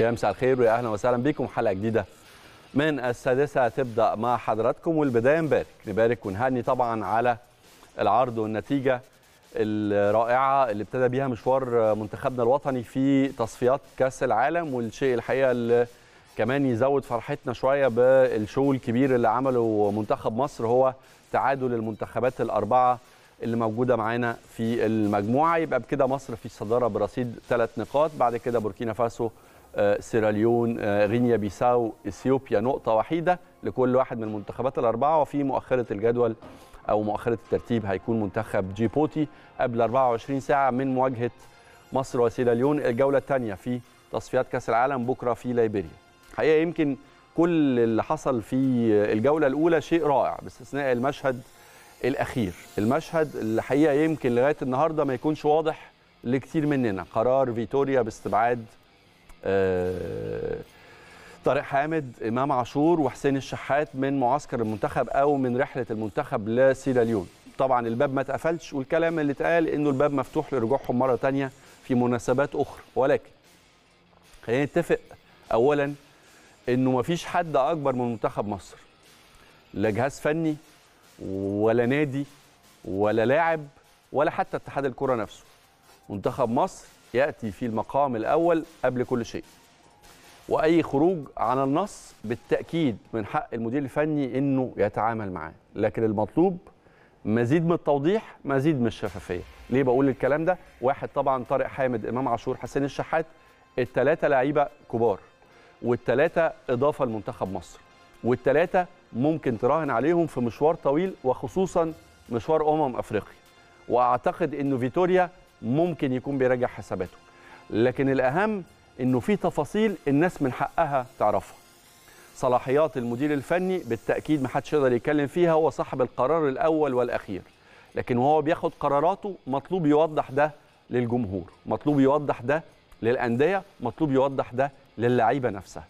يا مساء الخير ويا اهلا وسهلا بكم حلقه جديده من السادسه تبدا مع حضراتكم والبدايه نبارك نبارك ونهني طبعا على العرض والنتيجه الرائعه اللي ابتدى بيها مشوار منتخبنا الوطني في تصفيات كاس العالم والشيء الحقيقه اللي كمان يزود فرحتنا شويه بالشو الكبير اللي عمله منتخب مصر هو تعادل المنتخبات الاربعه اللي موجوده معانا في المجموعه يبقى بكده مصر في الصداره برصيد ثلاث نقاط بعد كده بوركينا فاسو آه، سيراليون آه، غينيا بيساو اثيوبيا نقطه وحيده لكل واحد من المنتخبات الاربعه وفي مؤخره الجدول او مؤخره الترتيب هيكون منتخب جيبوتي قبل 24 ساعه من مواجهه مصر وسيراليون الجوله الثانيه في تصفيات كاس العالم بكره في ليبيريا حقيقه يمكن كل اللي حصل في الجوله الاولى شيء رائع باستثناء المشهد الاخير المشهد اللي حقيقه يمكن لغايه النهارده ما يكونش واضح لكثير مننا قرار فيتوريا باستبعاد آه، طارق حامد امام عاشور وحسين الشحات من معسكر المنتخب او من رحله المنتخب لسيراليون طبعا الباب ما اتقفلش والكلام اللي اتقال انه الباب مفتوح لرجوعهم مره ثانيه في مناسبات اخرى ولكن خلينا نتفق اولا انه ما فيش حد اكبر من منتخب مصر لا جهاز فني ولا نادي ولا لاعب ولا حتى اتحاد الكره نفسه منتخب مصر يأتي في المقام الأول قبل كل شيء وأي خروج عن النص بالتأكيد من حق المدير الفني أنه يتعامل معاه لكن المطلوب مزيد من التوضيح مزيد من الشفافية ليه بقول الكلام ده واحد طبعا طارق حامد إمام عاشور حسين الشحات الثلاثة لعيبة كبار والثلاثة إضافة لمنتخب مصر والثلاثة ممكن تراهن عليهم في مشوار طويل وخصوصا مشوار أمم أفريقيا وأعتقد أنه فيتوريا ممكن يكون بيراجع حساباته لكن الأهم أنه في تفاصيل الناس من حقها تعرفها صلاحيات المدير الفني بالتأكيد محدش يقدر يتكلم فيها هو صاحب القرار الأول والأخير لكن وهو بياخد قراراته مطلوب يوضح ده للجمهور مطلوب يوضح ده للأندية مطلوب يوضح ده للعيبة نفسها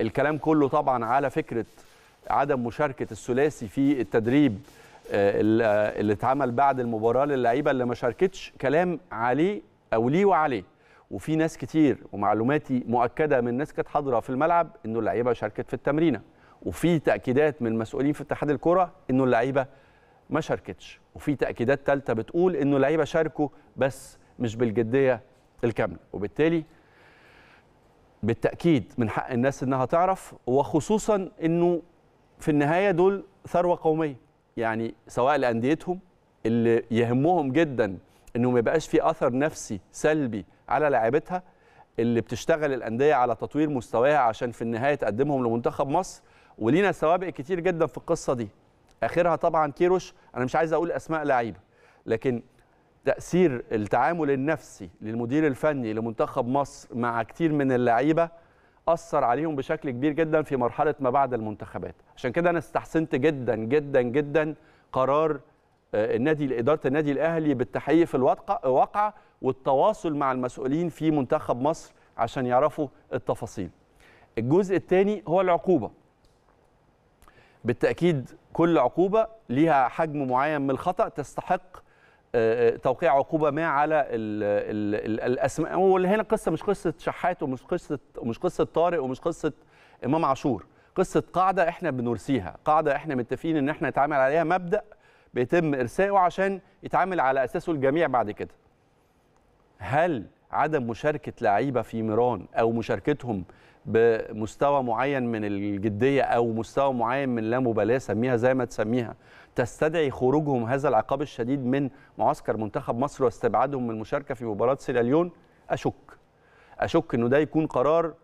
الكلام كله طبعا على فكرة عدم مشاركة الثلاثي في التدريب آه، آه، اللي اتعمل بعد المباراه للعيبه اللي ما شاركتش كلام عليه او ليه وعليه وفي ناس كتير ومعلوماتي مؤكده من ناس كانت حاضره في الملعب انه اللعيبه شاركت في التمرينه وفي تاكيدات من مسؤولين في اتحاد الكره انه اللعيبه ما شاركتش وفي تاكيدات ثالثه بتقول انه اللعيبه شاركوا بس مش بالجديه الكامله وبالتالي بالتاكيد من حق الناس انها تعرف وخصوصا انه في النهايه دول ثروه قوميه يعني سواء لانديتهم اللي يهمهم جدا انه ما يبقاش في اثر نفسي سلبي على لاعبتها اللي بتشتغل الانديه على تطوير مستواها عشان في النهايه تقدمهم لمنتخب مصر ولينا سوابق كتير جدا في القصه دي اخرها طبعا كيروش انا مش عايز اقول اسماء لعيبه لكن تاثير التعامل النفسي للمدير الفني لمنتخب مصر مع كتير من اللعيبه اثر عليهم بشكل كبير جدا في مرحله ما بعد المنتخبات عشان كده انا استحسنت جدا جدا جدا قرار آه، النادي اداره النادي الاهلي بالتحقيق في الواقعه والتواصل مع المسؤولين في منتخب مصر عشان يعرفوا التفاصيل الجزء الثاني هو العقوبه بالتاكيد كل عقوبه ليها حجم معين من الخطا تستحق آه، آه، توقيع عقوبه ما على الـ الـ الاسماء وهنا قصه مش قصه شحات ومش قصه مش قصه طارق ومش قصه امام عاشور قصه قاعده احنا بنرسيها قاعده احنا متفقين ان احنا نتعامل عليها مبدا بيتم ارسائه عشان يتعامل على اساسه الجميع بعد كده هل عدم مشاركه لعيبه في ميران او مشاركتهم بمستوى معين من الجديه او مستوى معين من لا مبالاه سميها زي ما تسميها تستدعي خروجهم هذا العقاب الشديد من معسكر منتخب مصر واستبعادهم من المشاركه في مباراه سيراليون اشك اشك انه ده يكون قرار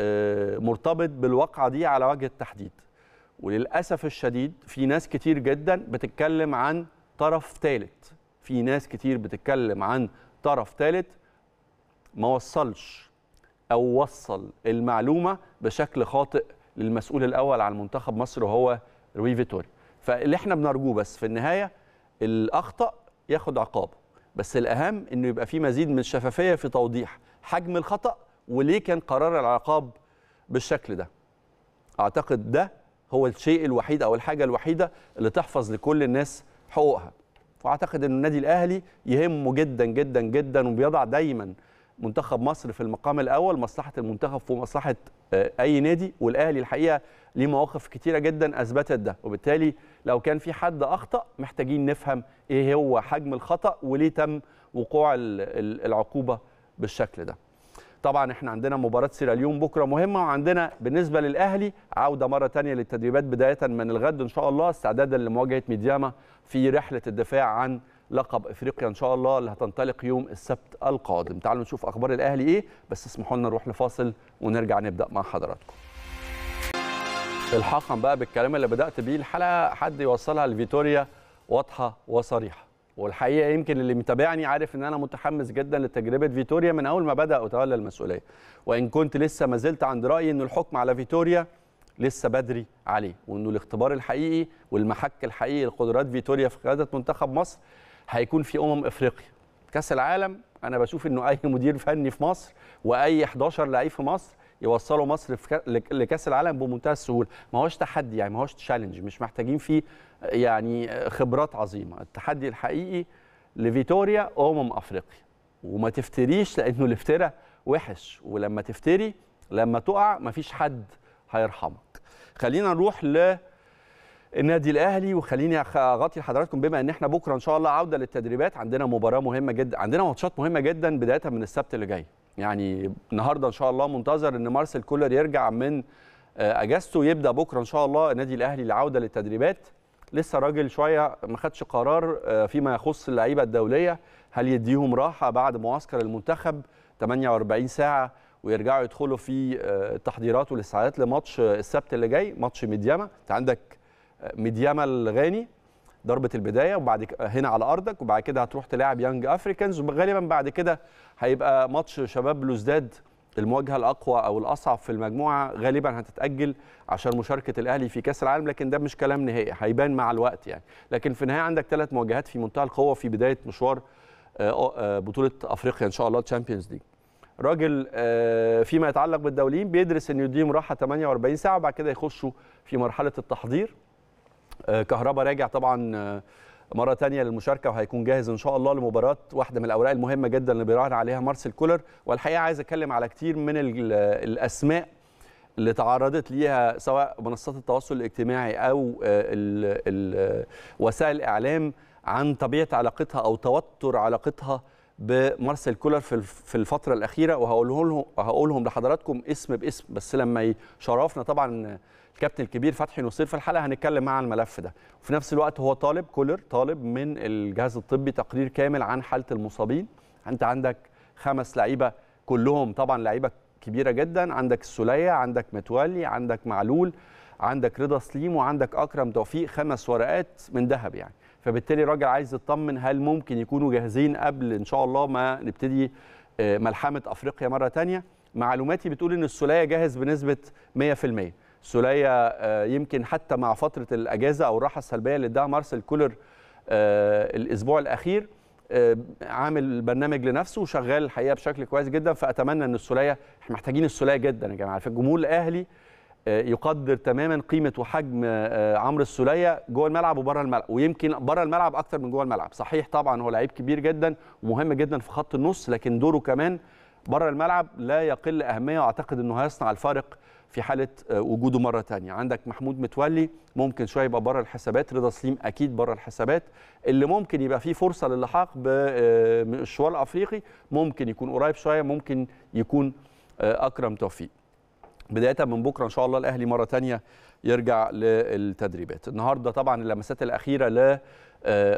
آه، مرتبط بالواقعه دي على وجه التحديد وللاسف الشديد في ناس كتير جدا بتتكلم عن طرف ثالث في ناس كتير بتتكلم عن طرف ثالث ما وصلش او وصل المعلومه بشكل خاطئ للمسؤول الاول عن منتخب مصر وهو روي فيتوري فاللي احنا بنرجوه بس في النهايه الاخطا ياخد عقابه بس الاهم انه يبقى في مزيد من الشفافيه في توضيح حجم الخطا وليه كان قرار العقاب بالشكل ده اعتقد ده هو الشيء الوحيد او الحاجه الوحيده اللي تحفظ لكل الناس حقوقها واعتقد ان النادي الاهلي يهمه جدا جدا جدا وبيضع دايما منتخب مصر في المقام الاول مصلحه المنتخب ومصلحه آه، اي نادي والاهلي الحقيقه ليه مواقف كتيره جدا اثبتت ده وبالتالي لو كان في حد اخطا محتاجين نفهم ايه هو حجم الخطا وليه تم وقوع العقوبه بالشكل ده طبعا احنا عندنا مباراه سيراليون بكره مهمه وعندنا بالنسبه للاهلي عوده مره ثانيه للتدريبات بدايه من الغد ان شاء الله استعدادا لمواجهه ميدياما في رحله الدفاع عن لقب افريقيا ان شاء الله اللي هتنطلق يوم السبت القادم تعالوا نشوف اخبار الاهلي ايه بس اسمحوا لنا نروح لفاصل ونرجع نبدا مع حضراتكم الحقا بقى بالكلام اللي بدات بيه الحلقه حد يوصلها لفيتوريا واضحه وصريحه والحقيقه يمكن اللي متابعني عارف ان انا متحمس جدا لتجربه فيتوريا من اول ما بدا وتولى المسؤوليه وان كنت لسه ما زلت عند رايي ان الحكم على فيتوريا لسه بدري عليه وانه الاختبار الحقيقي والمحك الحقيقي لقدرات فيتوريا في قياده منتخب مصر هيكون في امم افريقيا كاس العالم انا بشوف انه اي مدير فني في مصر واي 11 لعيب في مصر يوصلوا مصر لكاس العالم بمنتهى السهوله ما هوش تحدي يعني ما هوش تشالنج مش محتاجين فيه يعني خبرات عظيمه التحدي الحقيقي لفيتوريا امم افريقيا وما تفتريش لانه الافتراء وحش ولما تفتري لما تقع مفيش حد هيرحمك خلينا نروح ل النادي الاهلي وخليني اغطي لحضراتكم بما ان احنا بكره ان شاء الله عوده للتدريبات عندنا مباراه مهمه جدا عندنا ماتشات مهمه جدا بدايه من السبت اللي جاي يعني النهارده ان شاء الله منتظر ان مارسيل كولر يرجع من آه، اجازته يبدا بكره ان شاء الله النادي الاهلي العوده للتدريبات لسه راجل شويه ما خدش قرار آه، فيما يخص اللعيبه الدوليه هل يديهم راحه بعد معسكر المنتخب 48 ساعه ويرجعوا يدخلوا في آه، التحضيرات والاستعدادات لماتش السبت اللي جاي ماتش ميدياما انت عندك ميدياما الغاني ضربه البدايه وبعد هنا على ارضك وبعد كده هتروح تلاعب يانج افريكانز وغالبا بعد كده هيبقى ماتش شباب لوزداد المواجهه الاقوى او الاصعب في المجموعه غالبا هتتاجل عشان مشاركه الاهلي في كاس العالم لكن ده مش كلام نهائي هيبان مع الوقت يعني لكن في النهايه عندك ثلاث مواجهات في منتهى القوه في بدايه مشوار آه، آه، بطوله افريقيا ان شاء الله تشامبيونز ليج راجل آه، فيما يتعلق بالدوليين بيدرس ان يديهم راحه 48 ساعه وبعد كده يخشوا في مرحله التحضير كهربا راجع طبعا آه، مره تانية للمشاركه وهيكون جاهز ان شاء الله لمباراه واحده من الاوراق المهمه جدا اللي بيراهن عليها مارسيل كولر والحقيقه عايز اتكلم على كتير من الاسماء اللي تعرضت ليها سواء منصات التواصل الاجتماعي او آه، آه، وسائل الاعلام عن طبيعه علاقتها او توتر علاقتها بمارسيل كولر في الفتره الاخيره وهقولهم لهم لحضراتكم اسم باسم بس لما يشرفنا طبعا الكابتن الكبير فتحي نصير في الحلقه هنتكلم معاه عن الملف ده وفي نفس الوقت هو طالب كولر طالب من الجهاز الطبي تقرير كامل عن حاله المصابين انت عندك خمس لعيبه كلهم طبعا لعيبه كبيره جدا عندك السوليه عندك متولي عندك معلول عندك رضا سليم وعندك اكرم توفيق خمس ورقات من ذهب يعني فبالتالي الراجل عايز يطمن هل ممكن يكونوا جاهزين قبل ان شاء الله ما نبتدي آه، ملحمه افريقيا مره ثانيه معلوماتي بتقول ان السوليه جاهز بنسبه 100% سولية آه، يمكن حتى مع فترة الأجازة أو الراحة السلبية اللي اداها مارسيل كولر آه، الأسبوع الأخير آه، عامل برنامج لنفسه وشغال الحقيقة بشكل كويس جدا فأتمنى أن السولية احنا محتاجين السولية جدا يا جماعة الجمهور الأهلي يقدر تماما قيمه وحجم عمرو السوليه جوه الملعب وبره الملعب ويمكن بره الملعب أكثر من جوه الملعب صحيح طبعا هو لعيب كبير جدا ومهم جدا في خط النص لكن دوره كمان بره الملعب لا يقل اهميه واعتقد انه هيصنع الفارق في حاله آه، وجوده مره تانية عندك محمود متولي ممكن شويه يبقى بره الحسابات رضا سليم اكيد بره الحسابات اللي ممكن يبقى فيه فرصه للحاق بالشوال آه، الافريقي ممكن يكون قريب شويه ممكن يكون آه، اكرم توفيق بدايه من بكره ان شاء الله الاهلي مره تانية يرجع للتدريبات النهارده طبعا اللمسات الاخيره ل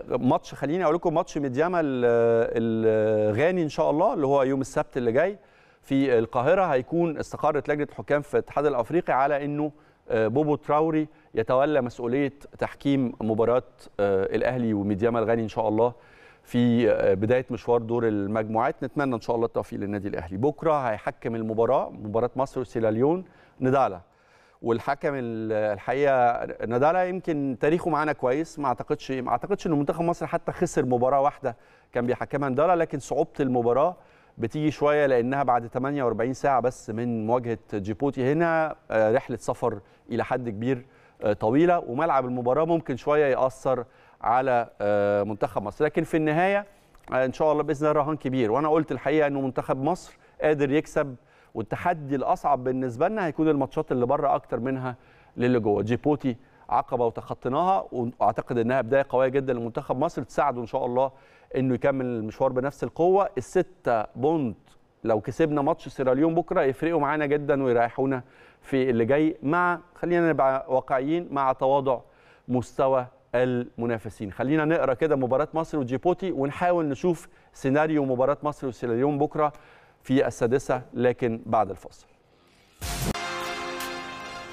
ماتش خليني اقول لكم ماتش ميدياما الغاني ان شاء الله اللي هو يوم السبت اللي جاي في القاهره هيكون استقرت لجنه الحكام في الاتحاد الافريقي على انه آه، بوبو تراوري يتولى مسؤوليه تحكيم مباراه آه، الاهلي وميدياما الغاني ان شاء الله في آه، بدايه مشوار دور المجموعات نتمنى ان شاء الله التوفيق للنادي الاهلي بكره هيحكم المباراه مباراه مصر وسيراليون ندالا والحكم الحقيقه ندالا يمكن تاريخه معانا كويس ما اعتقدش ما اعتقدش ان منتخب مصر حتى خسر مباراه واحده كان بيحكمها ندالا لكن صعوبه المباراه بتيجي شويه لانها بعد 48 ساعه بس من مواجهه جيبوتي هنا آه، رحله سفر الى حد كبير آه، طويله وملعب المباراه ممكن شويه ياثر على آه، منتخب مصر لكن في النهايه ان شاء الله باذن الله رهان كبير وانا قلت الحقيقه انه منتخب مصر قادر يكسب والتحدي الاصعب بالنسبه لنا هيكون الماتشات اللي بره اكتر منها للي جوه جيبوتي عقبه وتخطيناها واعتقد انها بدايه قويه جدا لمنتخب مصر تساعده ان شاء الله انه يكمل المشوار بنفس القوه الستة بونت لو كسبنا ماتش سيراليون بكره يفرقوا معانا جدا ويريحونا في اللي جاي مع خلينا نبقى واقعيين مع تواضع مستوى المنافسين خلينا نقرا كده مباراه مصر وجيبوتي ونحاول نشوف سيناريو مباراه مصر وسيراليون بكره في السادسه لكن بعد الفاصل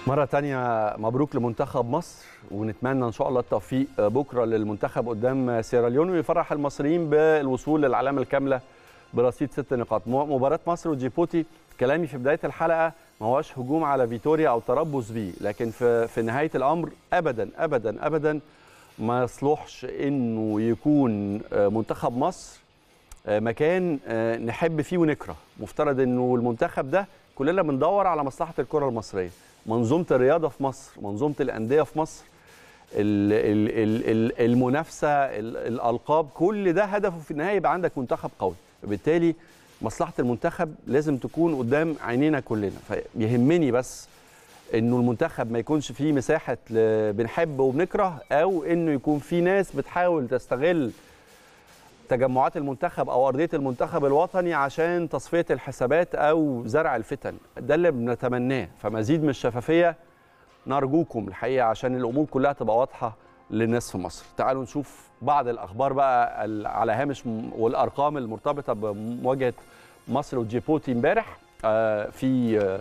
مرة تانية مبروك لمنتخب مصر ونتمنى إن شاء الله التوفيق بكرة للمنتخب قدام سيراليون ويفرح المصريين بالوصول للعلامة الكاملة برصيد ست نقاط مباراة مصر وجيبوتي كلامي في بداية الحلقة ما هواش هجوم على فيتوريا أو تربص بيه لكن في, في نهاية الأمر أبدا أبدا أبدا ما يصلحش إنه يكون منتخب مصر آه، مكان آه، نحب فيه ونكره مفترض إنه المنتخب ده كلنا بندور على مصلحة الكرة المصرية منظومه الرياضه في مصر منظومه الانديه في مصر المنافسه الالقاب كل ده هدفه في النهايه يبقى عندك منتخب قوي وبالتالي مصلحه المنتخب لازم تكون قدام عينينا كلنا فيهمني بس انه المنتخب ما يكونش فيه مساحه بنحب وبنكره او انه يكون فيه ناس بتحاول تستغل تجمعات المنتخب او ارضيه المنتخب الوطني عشان تصفيه الحسابات او زرع الفتن ده اللي بنتمناه فمزيد من الشفافيه نرجوكم الحقيقه عشان الامور كلها تبقى واضحه للناس في مصر تعالوا نشوف بعض الاخبار بقى على هامش والارقام المرتبطه بمواجهه مصر وجيبوتي امبارح آه، في آه،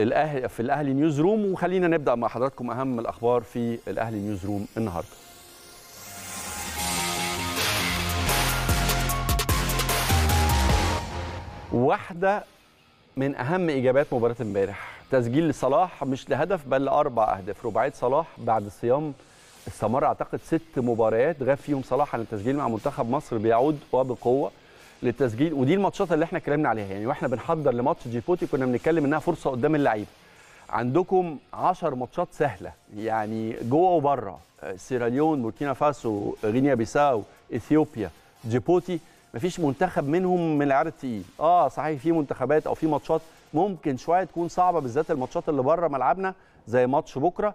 الاهلي في الاهلي نيوز روم وخلينا نبدا مع حضراتكم اهم الاخبار في الاهلي نيوز روم النهارده واحده من اهم اجابات مباراه امبارح تسجيل لصلاح مش لهدف بل لاربع اهداف رباعيه صلاح بعد صيام استمر اعتقد ست مباريات غاب فيهم صلاح عن التسجيل مع منتخب مصر بيعود وبقوه للتسجيل ودي الماتشات اللي احنا اتكلمنا عليها يعني واحنا بنحضر لماتش جيبوتي كنا بنتكلم انها فرصه قدام اللعيب عندكم 10 ماتشات سهله يعني جوه وبره سيراليون بوركينا فاسو غينيا بيساو اثيوبيا جيبوتي مفيش منتخب منهم من العيار الثقيل اه صحيح في منتخبات او في ماتشات ممكن شويه تكون صعبه بالذات الماتشات اللي بره ملعبنا زي ماتش بكره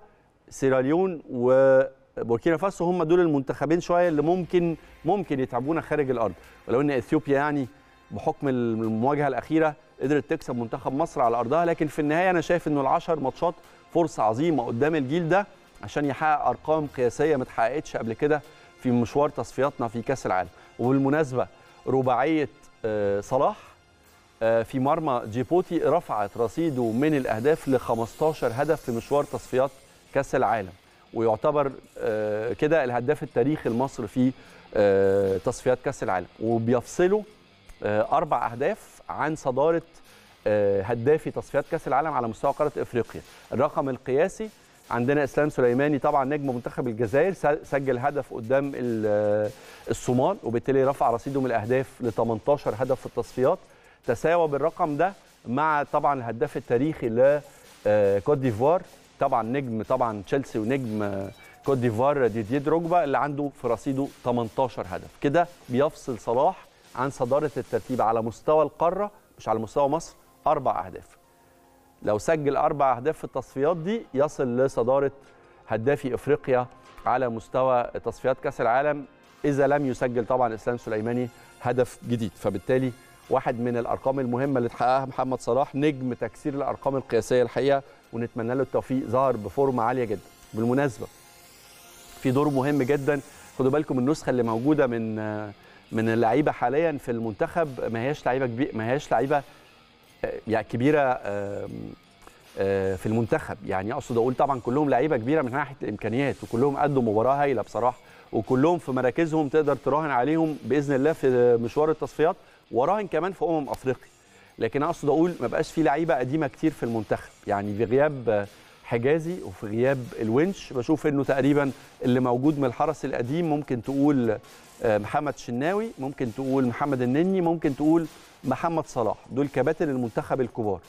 سيراليون وبوركينا فاسو هم دول المنتخبين شويه اللي ممكن ممكن يتعبونا خارج الارض ولو ان اثيوبيا يعني بحكم المواجهه الاخيره قدرت تكسب منتخب مصر على ارضها لكن في النهايه انا شايف انه العشر ماتشات فرصه عظيمه قدام الجيل ده عشان يحقق ارقام قياسيه ما قبل كده في مشوار تصفياتنا في كاس العالم وبالمناسبه رباعيه آه، صلاح آه، في مرمى جيبوتي رفعت رصيده من الاهداف ل 15 هدف في مشوار تصفيات كاس العالم ويعتبر آه، كده الهداف التاريخي لمصر في تصفيات كاس العالم وبيفصله اربع اهداف عن صداره هدافي تصفيات كاس العالم على مستوى قاره افريقيا الرقم القياسي عندنا اسلام سليماني طبعا نجم منتخب الجزائر سجل هدف قدام الصومال وبالتالي رفع رصيده من الاهداف ل 18 هدف في التصفيات تساوى بالرقم ده مع طبعا الهداف التاريخي ل آه، كوت ديفوار طبعا نجم طبعا تشيلسي ونجم آه، كوت ديفوار ديدي دروجبا اللي عنده في رصيده 18 هدف كده بيفصل صلاح عن صداره الترتيب على مستوى القاره مش على مستوى مصر اربع اهداف لو سجل أربع أهداف في التصفيات دي يصل لصدارة هدافي إفريقيا على مستوى تصفيات كأس العالم إذا لم يسجل طبعا إسلام سليماني هدف جديد فبالتالي واحد من الارقام المهمه اللي اتحققها محمد صلاح نجم تكسير الارقام القياسيه الحقيقه ونتمنى له التوفيق ظهر بفورمه عاليه جدا بالمناسبه في دور مهم جدا خدوا بالكم النسخه اللي موجوده من من اللعيبه حاليا في المنتخب ما هياش لعيبه كبير ما هياش لعيبه يعني كبيره آه، في المنتخب يعني اقصد اقول طبعا كلهم لعيبه كبيره من ناحيه الامكانيات وكلهم قدوا مباراه هايله بصراحه وكلهم في مراكزهم تقدر تراهن عليهم باذن الله في مشوار التصفيات وراهن كمان في امم افريقيا لكن اقصد اقول ما بقاش في لعيبه قديمه كتير في المنتخب يعني في غياب حجازي وفي غياب الونش بشوف انه تقريبا اللي موجود من الحرس القديم ممكن تقول آه، محمد شناوي ممكن تقول محمد النني ممكن تقول محمد صلاح دول كباتن المنتخب الكبار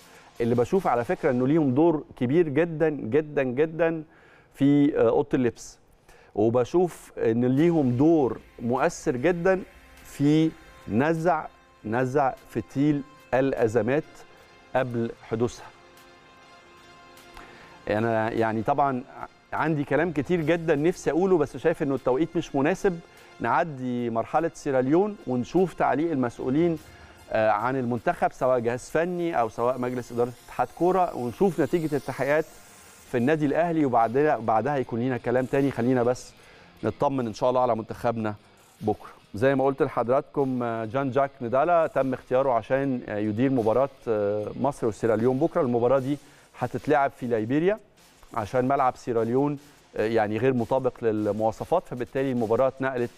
اللي بشوف على فكره انه ليهم دور كبير جدا جدا جدا في آه، اوضه اللبس وبشوف ان ليهم دور مؤثر جدا في نزع نزع فتيل الازمات قبل حدوثها انا يعني طبعا عندي كلام كتير جدا نفسي اقوله بس شايف انه التوقيت مش مناسب نعدي مرحله سيراليون ونشوف تعليق المسؤولين آه، عن المنتخب سواء جهاز فني او سواء مجلس اداره اتحاد كوره ونشوف نتيجه التحقيقات في النادي الاهلي وبعدها بعدها يكون لنا كلام تاني خلينا بس نطمن ان شاء الله على منتخبنا بكره زي ما قلت لحضراتكم آه، جان جاك ندالا تم اختياره عشان آه، يدير مباراه مصر وسيراليون بكره المباراه دي هتتلعب في ليبيريا عشان ملعب سيراليون يعني غير مطابق للمواصفات فبالتالي المباراه اتنقلت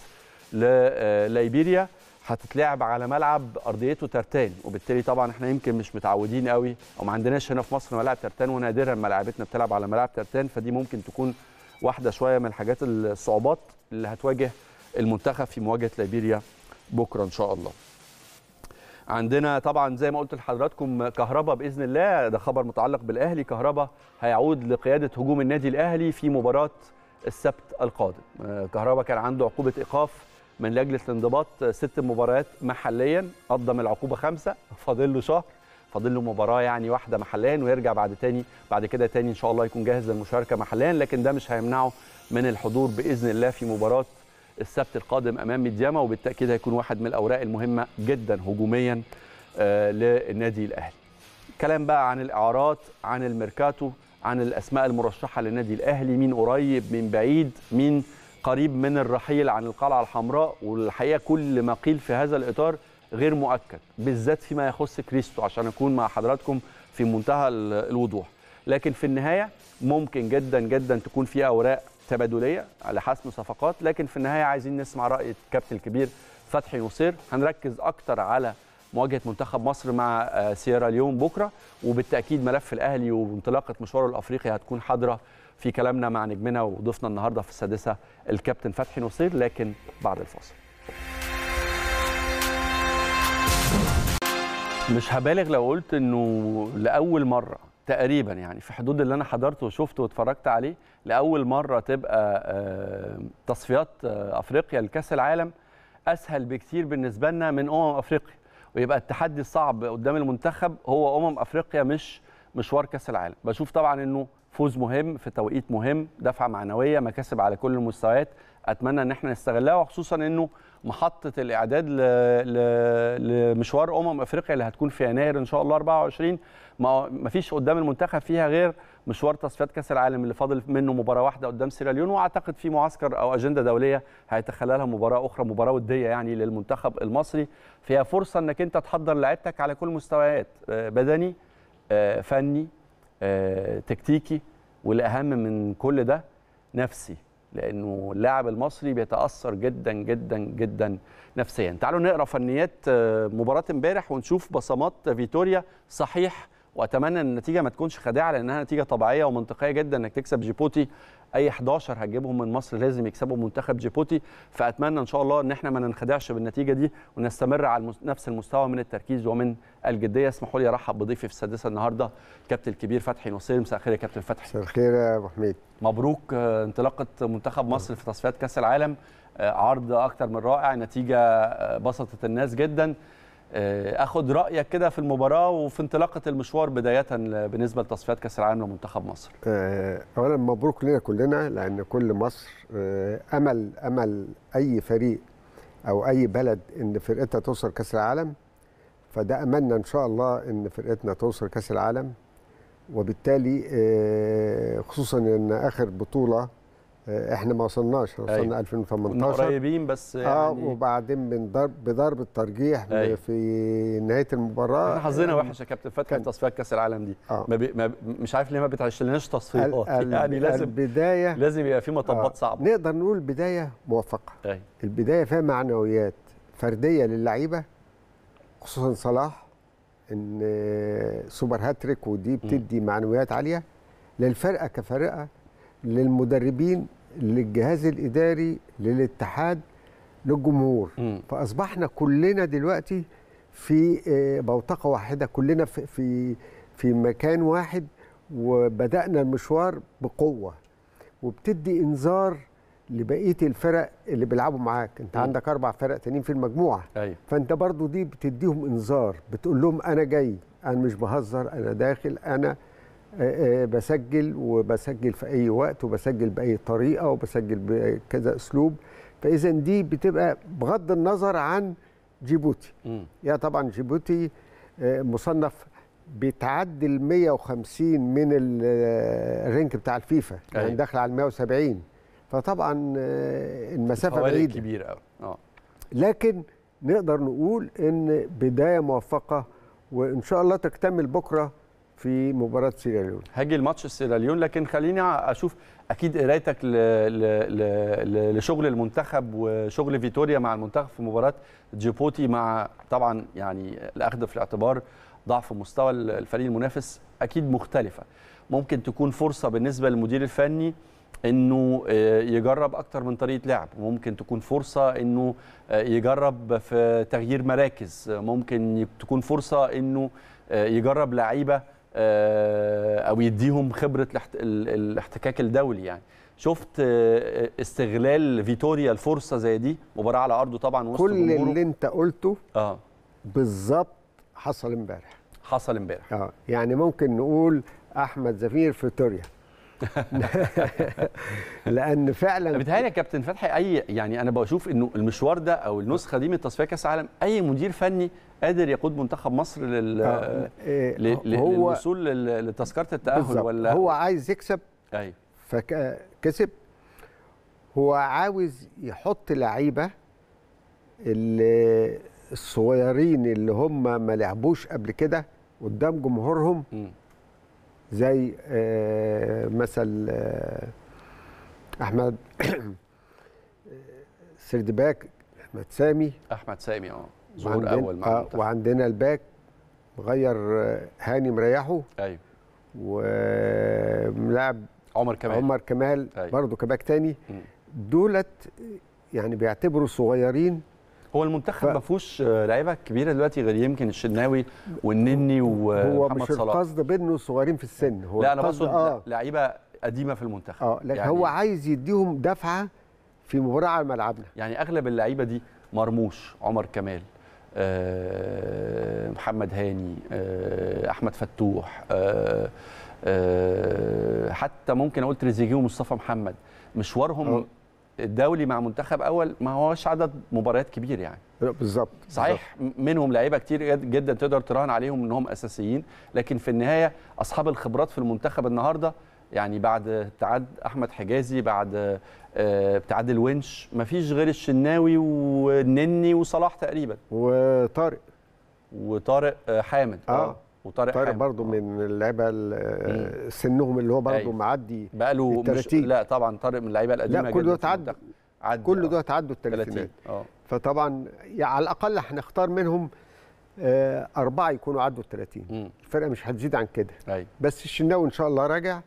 لليبيريا هتتلعب على ملعب ارضيته ترتان وبالتالي طبعا احنا يمكن مش متعودين قوي او ما عندناش هنا في مصر ملاعب ترتان ونادرا ما لعبتنا بتلعب على ملاعب ترتان فدي ممكن تكون واحده شويه من الحاجات الصعوبات اللي هتواجه المنتخب في مواجهه ليبيريا بكره ان شاء الله. عندنا طبعا زي ما قلت لحضراتكم كهربا باذن الله ده خبر متعلق بالاهلي كهربا هيعود لقياده هجوم النادي الاهلي في مباراه السبت القادم. آه، كهربا كان عنده عقوبه ايقاف من لاجل الانضباط ست مباريات محليا قدم العقوبه خمسه فاضل له شهر فاضل له مباراه يعني واحده محليا ويرجع بعد تاني بعد كده تاني ان شاء الله يكون جاهز للمشاركه محليا لكن ده مش هيمنعه من الحضور باذن الله في مباراه السبت القادم امام ميدياما وبالتاكيد هيكون واحد من الاوراق المهمه جدا هجوميا آه، للنادي الاهلي. كلام بقى عن الاعارات عن الميركاتو عن الاسماء المرشحه للنادي الاهلي مين قريب مين بعيد مين قريب من الرحيل عن القلعه الحمراء والحقيقه كل ما قيل في هذا الاطار غير مؤكد بالذات فيما يخص كريستو عشان اكون مع حضراتكم في منتهى الوضوح لكن في النهايه ممكن جدا جدا تكون في اوراق تبادليه على حسم صفقات لكن في النهايه عايزين نسمع راي الكابتن الكبير فتحي نصير هنركز اكتر على مواجهه منتخب مصر مع اليوم آه، بكره وبالتاكيد ملف الاهلي وانطلاقه مشواره الافريقي هتكون حاضره في كلامنا مع نجمنا وضيفنا النهارده في السادسه الكابتن فتحي نصير لكن بعد الفاصل. مش هبالغ لو قلت انه لاول مره تقريبا يعني في حدود اللي انا حضرته وشفته واتفرجت عليه لاول مره تبقى آه، تصفيات آه، افريقيا لكاس العالم اسهل بكتير بالنسبه لنا من امم افريقيا ويبقى التحدي الصعب قدام المنتخب هو امم افريقيا مش مشوار كاس العالم بشوف طبعا انه فوز مهم في توقيت مهم دفعه معنويه مكاسب على كل المستويات اتمنى ان احنا نستغلها وخصوصا انه محطه الاعداد ل... ل... لمشوار امم افريقيا اللي هتكون في يناير ان شاء الله 24 ما فيش قدام المنتخب فيها غير مشوار تصفيات كاس العالم اللي فاضل منه مباراه واحده قدام سيراليون واعتقد في معسكر او اجنده دوليه هيتخللها مباراه اخرى مباراه وديه يعني للمنتخب المصري فيها فرصه انك انت تحضر لعيبتك على كل مستويات آه، بدني آه، فني آه، تكتيكي والاهم من كل ده نفسي لانه اللاعب المصري بيتاثر جدا جدا جدا نفسيا تعالوا نقرا فنيات آه، مباراه امبارح ونشوف بصمات فيتوريا صحيح واتمنى ان النتيجه ما تكونش خادعه لانها نتيجه طبيعيه ومنطقيه جدا انك تكسب جيبوتي اي 11 هتجيبهم من مصر لازم يكسبوا منتخب جيبوتي فاتمنى ان شاء الله ان احنا ما ننخدعش بالنتيجه دي ونستمر على نفس المستوى من التركيز ومن الجديه اسمحوا لي ارحب بضيفي في السادسه النهارده الكابتن الكبير فتحي نصير مساء الخير يا كابتن فتحي مساء الخير يا ابو حميد مبروك آه، انطلاقه منتخب مصر في تصفيات كاس العالم آه، عرض اكتر من رائع نتيجه آه، بسطت الناس جدا آه، اخد رايك كده في المباراه وفي انطلاقه المشوار بدايه بالنسبه لتصفيات كاس العالم لمنتخب مصر. آه، اولا مبروك لنا كلنا لان كل مصر آه، امل امل اي فريق او اي بلد ان فرقتها توصل كاس العالم فده املنا ان شاء الله ان فرقتنا توصل كاس العالم وبالتالي خصوصا ان اخر بطوله آه، احنا ما وصلناش احنا وصلنا أيوة. 2018 قريبين بس آه، يعني اه وبعدين ضرب بضرب الترجيح أيوة. في نهايه المباراه احنا حظنا يعني آه، وحش يا كابتن فتحي كان تصفيات كاس العالم دي آه. ما بي ما مش عارف ليه ما بتعشلناش تصفيات يعني لازم البدايه لازم يبقى في مطبات آه. صعبه نقدر نقول بدايه موفقه أيوة. البدايه فيها معنويات فرديه للعيبه خصوصا صلاح ان سوبر هاتريك ودي بتدي م. معنويات عاليه للفرقه كفرقه للمدربين للجهاز الاداري للاتحاد للجمهور م. فاصبحنا كلنا دلوقتي في آه، بوتقه واحده كلنا في في مكان واحد وبدانا المشوار بقوه وبتدي انذار لبقيه الفرق اللي بيلعبوا معاك انت م. عندك اربع فرق تانيين في المجموعه أيوة. فانت برضو دي بتديهم انذار بتقول لهم انا جاي انا مش بهزر انا داخل انا بسجل وبسجل في اي وقت وبسجل باي طريقه وبسجل بكذا اسلوب فاذا دي بتبقى بغض النظر عن جيبوتي يا طبعا جيبوتي آه، مصنف بيتعدي ال 150 من آه، الرينك بتاع الفيفا يعني أيوة. داخل على ال 170 فطبعا آه، المسافه بعيده كبيره قوي اه لكن نقدر نقول ان بدايه موفقه وان شاء الله تكتمل بكره في مباراه سيراليون هاجي الماتش سيراليون لكن خليني اشوف اكيد قرايتك لشغل المنتخب وشغل فيتوريا مع المنتخب في مباراه جيبوتي مع طبعا يعني الاخذ في الاعتبار ضعف مستوى الفريق المنافس اكيد مختلفه ممكن تكون فرصه بالنسبه للمدير الفني انه آه، يجرب اكتر من طريقه لعب ممكن تكون فرصه انه آه، يجرب في تغيير مراكز ممكن تكون فرصه انه آه، يجرب لعيبه آه، او يديهم خبره الاحتكاك الدولي يعني شفت آه، استغلال فيتوريا الفرصه زي دي مباراه على ارضه طبعا وسط كل اللي انت قلته اه بالظبط حصل امبارح حصل امبارح اه يعني ممكن نقول احمد زفير فيتوريا لان فعلا بتهيألي يا كابتن فتحي اي يعني انا بشوف انه المشوار ده او النسخه دي من تصفيه كاس العالم اي مدير فني قادر يقود منتخب مصر لل... إيه للوصول لتذكره التاهل ولا هو عايز يكسب ايوه فكسب هو عاوز يحط لعيبه اللي الصغيرين اللي هم ما لعبوش قبل كده قدام جمهورهم زي آه، مثل آه، احمد سردباك احمد سامي احمد سامي اه ظهور اول مع آه وعندنا الباك غير آه، هاني مريحه ايوه وملاعب عمر كمال عمر كمال أيوه. برضه كباك تاني دولت يعني بيعتبروا صغيرين هو المنتخب ف... ما فيهوش آه، لعيبه كبيره دلوقتي غير يمكن الشناوي والنني ومحمد صلاح هو مش القصد بانه صغيرين في السن هو لا انا بقصد آه. لعيبه قديمه في المنتخب اه لكن يعني هو عايز يديهم دفعه في مباراه على ملعبنا يعني اغلب اللعيبه دي مرموش عمر كمال آه، محمد هاني آه، احمد فتوح آه، حتى ممكن اقول تريزيجيه ومصطفى محمد مشوارهم الدولي مع منتخب اول ما هوش عدد مباريات كبير يعني بالظبط صحيح بالزبط. منهم لعيبه كتير جدا تقدر تراهن عليهم انهم اساسيين لكن في النهايه اصحاب الخبرات في المنتخب النهارده يعني بعد ابتعاد احمد حجازي بعد آه، ابتعاد الونش مفيش غير الشناوي والنني وصلاح تقريبا وطارق وطارق آه، حامد آه. اه وطارق طارق برضه آه. من اللعيبه سنهم اللي هو برضه أيوه. معدي بقى له مش لا طبعا طارق من اللعيبه القديمه لا كل دول تعدوا كل دول تعدوا 30 اه فطبعا يعني على الاقل هنختار منهم اربعه يكونوا عدوا ال 30 الفرقه مش هتزيد عن كده أيوه. بس الشناوي ان شاء الله راجع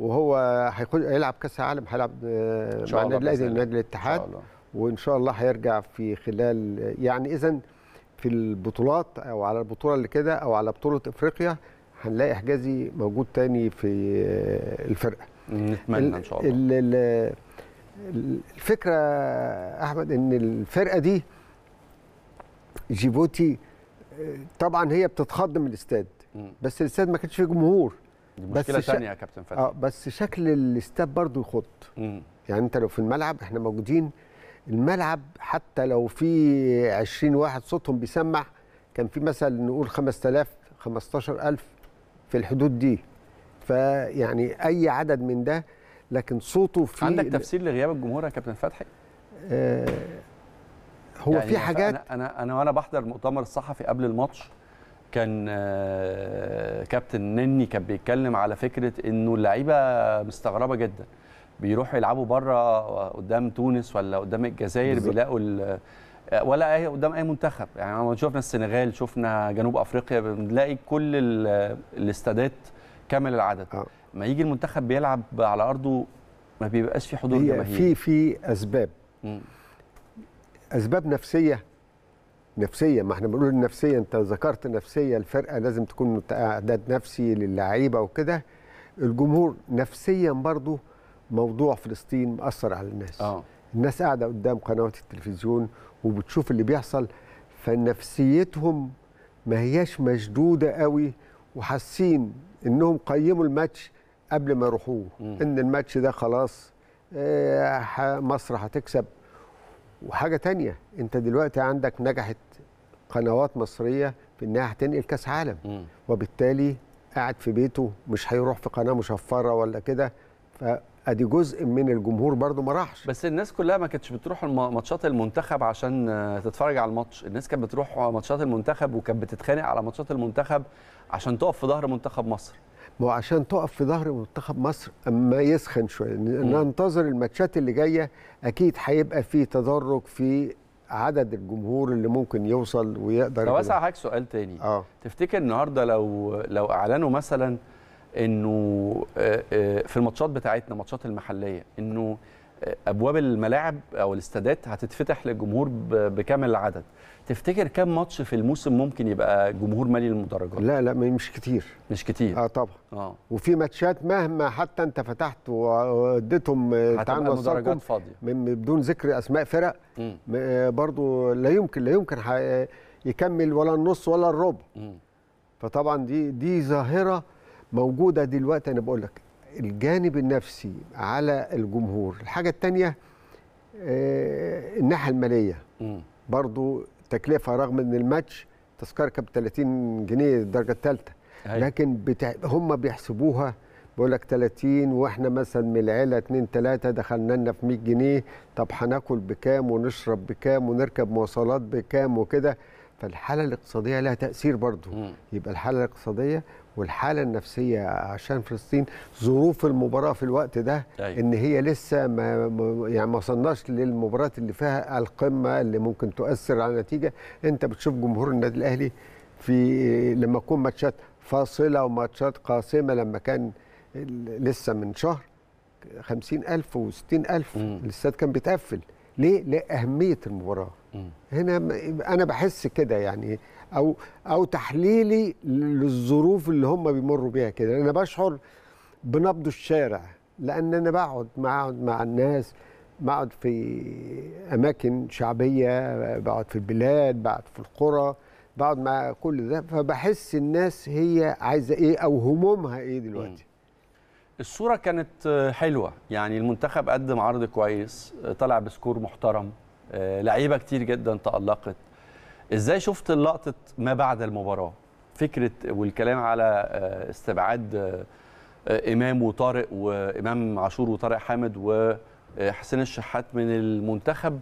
وهو هيخش هيلعب كاس العالم هيلعب آه، مع النادي الاهلي نادي الاتحاد وان شاء الله هيرجع في خلال يعني اذا في البطولات او على البطوله اللي كده او على بطوله افريقيا هنلاقي حجازي موجود تاني في آه، الفرقه نتمنى ان شاء الله الفكره احمد ان الفرقه دي جيبوتي آه، طبعا هي بتتخض من الاستاد بس الاستاد ما كانش فيه جمهور دي مشكله بس ثانيه يا كابتن فتحي اه بس شكل الاستاد برضه يخض يعني انت لو في الملعب احنا موجودين الملعب حتى لو في 20 واحد صوتهم بيسمع كان في مثلا نقول 5000 15000 في الحدود دي فيعني اي عدد من ده لكن صوته في عندك تفسير لغياب الجمهور يا كابتن فتحي؟ آه هو يعني في حاجات انا انا وانا بحضر المؤتمر الصحفي قبل الماتش كان آه، كابتن نني كان بيتكلم على فكره انه اللعيبه مستغربه جدا بيروحوا يلعبوا بره قدام تونس ولا قدام الجزائر بيلاقوا ولا اي قدام اي منتخب يعني لما شفنا السنغال شفنا جنوب افريقيا بنلاقي كل الاستادات كامل العدد آه. ما يجي المنتخب بيلعب على ارضه ما بيبقاش في حضور جماهيري في في اسباب اسباب نفسيه نفسيا ما احنا بنقول النفسيه انت ذكرت نفسية الفرقه لازم تكون اعداد نفسي للعيبه وكده الجمهور نفسيا برضو موضوع فلسطين مأثر على الناس آه. الناس قاعده قدام قنوات التلفزيون وبتشوف اللي بيحصل فنفسيتهم ما هياش مشدوده قوي وحاسين انهم قيموا الماتش قبل ما يروحوه ان الماتش ده خلاص آه، مصر هتكسب وحاجه تانية انت دلوقتي عندك نجحت قنوات مصريه في انها هتنقل كاس عالم م. وبالتالي قاعد في بيته مش هيروح في قناه مشفره ولا كده فادي جزء من الجمهور برده ما راحش بس الناس كلها ما كانتش بتروح ماتشات المنتخب عشان آه، تتفرج على الماتش الناس كانت بتروح ماتشات المنتخب وكانت بتتخانق على ماتشات المنتخب عشان تقف في ظهر منتخب مصر ما هو عشان تقف في ظهر منتخب مصر اما يسخن شويه ننتظر الماتشات اللي جايه اكيد هيبقى في تدرج في عدد الجمهور اللي ممكن يوصل ويقدر طب اسال حضرتك سؤال تاني آه. تفتكر النهارده لو لو اعلنوا مثلا انه آه، آه، في الماتشات بتاعتنا الماتشات المحليه انه ابواب الملاعب او الاستادات هتتفتح للجمهور بكامل العدد تفتكر كم ماتش في الموسم ممكن يبقى جمهور مالي للمدرجات لا لا مش كتير مش كتير اه طبعا اه وفي ماتشات مهما حتى انت فتحت واديتهم آه، تعال مدرجات فاضيه من بدون ذكر اسماء فرق آه، برضو لا يمكن لا يمكن آه، يكمل ولا النص ولا الربع فطبعا دي دي ظاهره موجوده دلوقتي انا بقول لك الجانب النفسي على الجمهور الحاجة الثانية آه، الناحية المالية برضو تكلفة رغم ان الماتش تذكرة كانت 30 جنيه الدرجة الثالثة أيوة. لكن بتا... هم بيحسبوها بيقول لك 30 واحنا مثلا من العيله 2 3 دخلنا لنا في 100 جنيه طب هناكل بكام ونشرب بكام ونركب مواصلات بكام وكده فالحاله الاقتصاديه لها تاثير برضه يبقى الحاله الاقتصاديه والحاله النفسيه عشان فلسطين ظروف المباراه في الوقت ده أيوة. ان هي لسه ما يعني ما وصلناش للمباريات اللي فيها القمه اللي ممكن تؤثر على النتيجه انت بتشوف جمهور النادي الاهلي في لما تكون ماتشات فاصله وماتشات قاسمه لما كان لسه من شهر 50000 و60000 الاستاد كان بيتقفل ليه لاهميه المباراه هنا انا بحس كده يعني او او تحليلي للظروف اللي هم بيمروا بيها كده انا بشعر بنبض الشارع لان انا بقعد مع مع الناس بقعد في اماكن شعبيه بقعد في البلاد بقعد في القرى بقعد مع كل ده فبحس الناس هي عايزه ايه او همومها ايه دلوقتي الصوره كانت حلوه يعني المنتخب قدم عرض كويس طلع بسكور محترم آه، لعيبه كتير جدا تالقت ازاي شفت لقطه ما بعد المباراه فكره والكلام على آه، استبعاد آه، امام وطارق وامام عاشور وطارق حامد وحسين آه، الشحات من المنتخب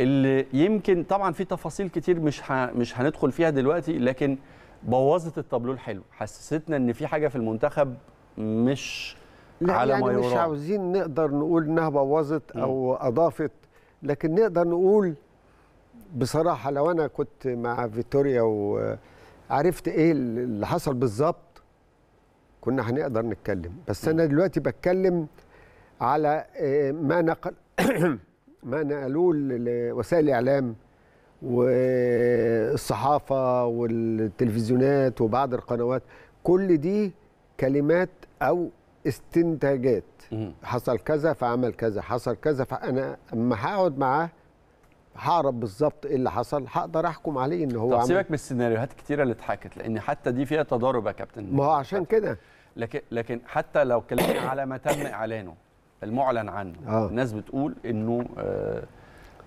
اللي يمكن طبعا في تفاصيل كتير مش مش هندخل فيها دلوقتي لكن بوظت التابلو الحلو حسستنا ان في حاجه في المنتخب مش لا على يعني ما يرام. مش عاوزين نقدر نقول انها بوظت او اضافت لكن نقدر نقول بصراحه لو انا كنت مع فيتوريا وعرفت ايه اللي حصل بالظبط كنا هنقدر نتكلم بس انا دلوقتي بتكلم على آه، ما نقل ما نقلوه لوسائل الاعلام والصحافه والتلفزيونات وبعض القنوات كل دي كلمات او استنتاجات حصل كذا فعمل كذا حصل كذا فانا اما هقعد معاه هعرف بالظبط ايه اللي حصل هقدر احكم عليه ان هو طب سيبك من السيناريوهات الكتيره اللي اتحكت لان حتى دي فيها تضارب يا كابتن ما هو عشان كده لكن لكن حتى لو اتكلمنا على ما تم اعلانه المعلن عنه آه. الناس بتقول انه آه،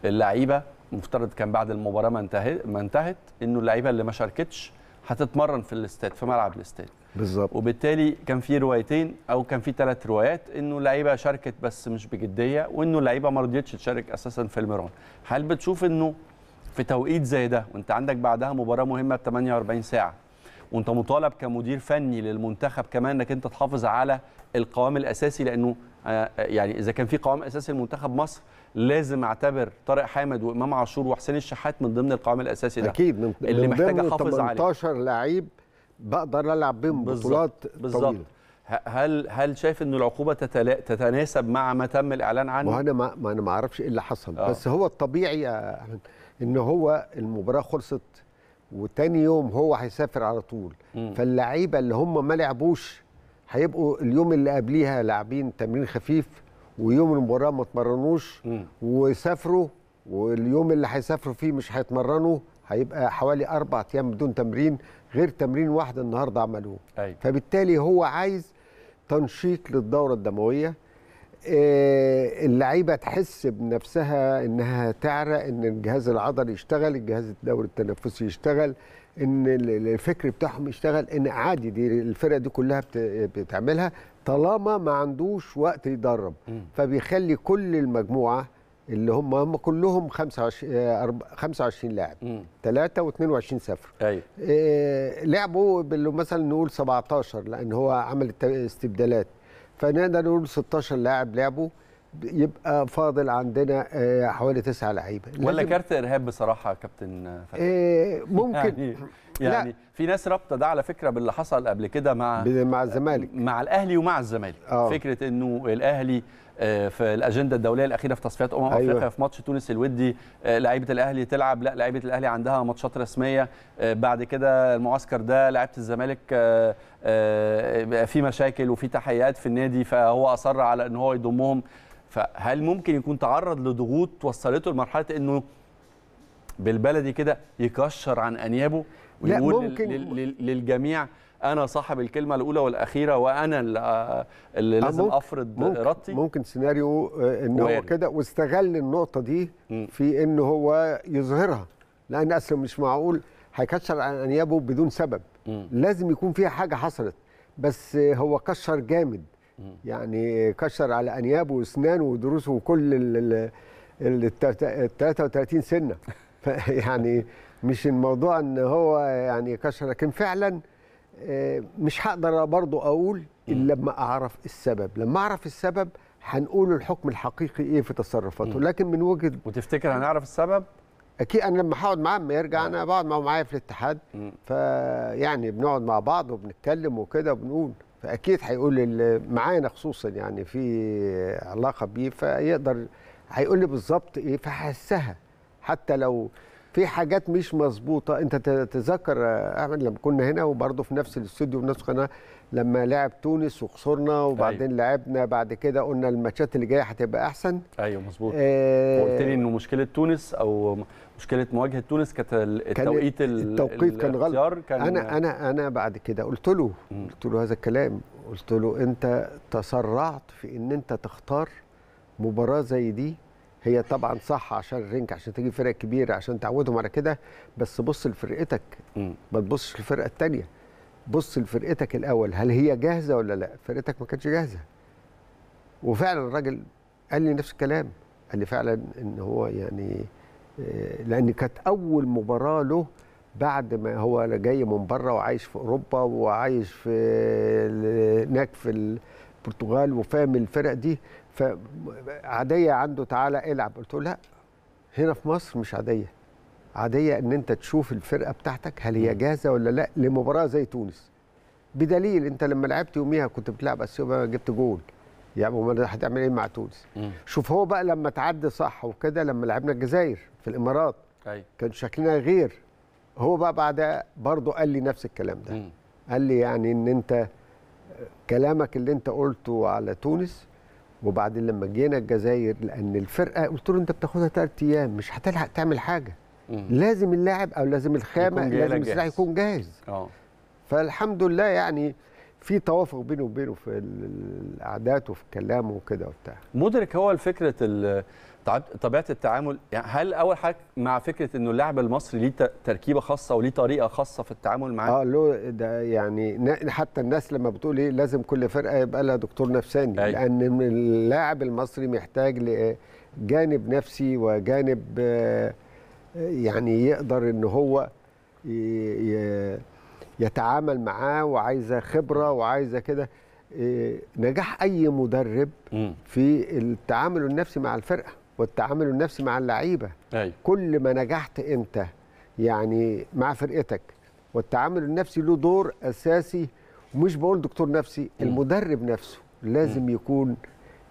اللعيبه مفترض كان بعد المباراه ما انتهت ما انتهت انه اللعيبه اللي ما شاركتش هتتمرن في الاستاد في ملعب الاستاد بالظبط وبالتالي كان في روايتين او كان في ثلاث روايات انه اللعيبه شاركت بس مش بجديه وانه اللعيبه ما رضيتش تشارك اساسا في الميران هل بتشوف انه في توقيت زي ده وانت عندك بعدها مباراه مهمه ب 48 ساعه وانت مطالب كمدير فني للمنتخب كمان انك انت تحافظ على القوام الاساسي لانه آه، آه، يعني اذا كان في قوام اساسي لمنتخب مصر لازم اعتبر طارق حامد وامام عاشور وحسين الشحات من ضمن القوام الاساسي ده اكيد من اللي محتاج احافظ عليه 18 لعيب بقدر العب بيهم بطولات بالزبط. طويله هل هل شايف ان العقوبه تتلا... تتناسب مع ما تم الاعلان عنه؟ وانا ما, ما انا ما اعرفش ايه اللي حصل أوه. بس هو الطبيعي يا ان هو المباراه خلصت وتاني يوم هو هيسافر على طول فاللعيبه اللي هم ما لعبوش هيبقوا اليوم اللي قبليها لاعبين تمرين خفيف ويوم المباراه ما اتمرنوش وسافروا واليوم اللي هيسافروا فيه مش هيتمرنوا هيبقى حوالي اربع ايام بدون تمرين غير تمرين واحد النهارده عملوه أيوة. فبالتالي هو عايز تنشيط للدوره الدمويه آه، اللعيبه تحس بنفسها انها تعرق ان الجهاز العضلي يشتغل الجهاز الدوري التنفسي يشتغل ان الفكر بتاعهم يشتغل ان عادي دي الفرقه دي كلها بتعملها طالما ما عندوش وقت يدرب فبيخلي كل المجموعه اللي هم هم كلهم 25 25 آه، لاعب 3 و22 صفر ايوه آه، لعبوا مثلا نقول 17 لان هو عمل استبدالات فنقدر نقول 16 لاعب لعبوا يبقى فاضل عندنا آه، حوالي 9 لعيبه ولا كارت ارهاب بصراحه كابتن فتحي ممكن يعني يعني لا. في ناس رابطه ده على فكره باللي حصل قبل كده مع مع الزمالك مع الاهلي ومع الزمالك أوه. فكره انه الاهلي آه، في الاجنده الدوليه الاخيره في تصفيات امم أيوة. افريقيا في ماتش تونس الودي آه، لعيبه الاهلي تلعب لا لعيبه الاهلي عندها ماتشات رسميه آه، بعد كده المعسكر ده لعيبه الزمالك في مشاكل وفي تحيات في النادي فهو اصر على ان هو يضمهم فهل ممكن يكون تعرض لضغوط وصلته لمرحله انه بالبلدي كده يكشر عن انيابه ويقول ممكن للجميع انا صاحب الكلمه الاولى والاخيره وانا اللي آه، آه، لازم ممكن افرض ممكن ارادتي ممكن سيناريو آه، ان هو كده واستغل النقطه دي في ان هو يظهرها لان اصلا مش معقول هيكشر عن انيابه بدون سبب لازم يكون فيها حاجه حصلت بس هو كشر جامد يعني كشر على انيابه واسنانه ودروسه وكل ال 33 سنه يعني مش الموضوع ان هو يعني كشر لكن فعلا آه، مش هقدر برضو اقول الا لما اعرف السبب لما اعرف السبب هنقول الحكم الحقيقي ايه في تصرفاته لكن من وجهه وتفتكر هنعرف السبب اكيد انا لما هقعد معاه لما يرجع انا بقعد معاه معايا في الاتحاد فيعني بنقعد مع بعض وبنتكلم وكده وبنقول فاكيد هيقول اللي معانا خصوصا يعني في علاقه بيه فيقدر هيقول لي بالظبط ايه فهحسها حتى لو في حاجات مش مظبوطه انت تتذكر احمد لما كنا هنا وبرضه في نفس الاستوديو ونفس القناه لما لعب تونس وخسرنا وبعدين أيوة. لعبنا بعد كده قلنا الماتشات اللي جايه هتبقى احسن ايوه مظبوط آه لي انه مشكله تونس او مشكله مواجهه تونس كانت التوقيت التوقيت كان غلط كان انا انا انا بعد كده قلت له قلت له هذا الكلام قلت له انت تسرعت في ان انت تختار مباراه زي دي هي طبعا صح عشان الرينج عشان تجيب فرق كبيره عشان تعودهم على كده بس بص لفرقتك ما تبصش للفرقه الثانيه بص لفرقتك الاول هل هي جاهزه ولا لا فرقتك ما كانتش جاهزه وفعلا الراجل قال لي نفس الكلام قال لي فعلا ان هو يعني آه، لان كانت اول مباراه له بعد ما هو جاي من بره وعايش في اوروبا وعايش في هناك في البرتغال وفاهم الفرق دي فعاديه عنده تعالى العب قلت له لا هنا في مصر مش عاديه عاديه ان انت تشوف الفرقه بتاعتك هل هي جاهزه ولا لا لمباراه زي تونس بدليل انت لما لعبت يوميها كنت بتلعب اثيوبيا جبت جول يعني امال هتعمل ايه مع تونس شوف هو بقى لما تعدي صح وكده لما لعبنا الجزائر في الامارات أي. كان شكلنا غير هو بقى بعدها برضه قال لي نفس الكلام ده مم. قال لي يعني ان انت كلامك اللي انت قلته على تونس وبعدين لما جينا الجزائر لان الفرقه قلت له انت بتاخدها ثلاث ايام مش هتلحق تعمل حاجه مم. لازم اللاعب او لازم الخامه لازم السلاح يكون جاهز اه فالحمد لله يعني في توافق بينه وبينه في القعدات وفي كلامه وكده وبتاع مدرك هو فكره طبيعه التعامل يعني هل اول حاجه مع فكره انه اللاعب المصري ليه تركيبه خاصه وليه طريقه خاصه في التعامل معاه اه له ده يعني حتى الناس لما بتقول ايه لازم كل فرقه يبقى لها دكتور نفساني أي. أيوه. لان اللاعب المصري محتاج لجانب نفسي وجانب يعني يقدر ان هو يتعامل معاه وعايزه خبره وعايزه كده إيه، نجاح اي مدرب في التعامل النفسي مع الفرقه والتعامل النفسي مع اللعيبه أيوة. كل ما نجحت انت يعني مع فرقتك والتعامل النفسي له دور اساسي ومش بقول دكتور نفسي م. المدرب نفسه لازم م. يكون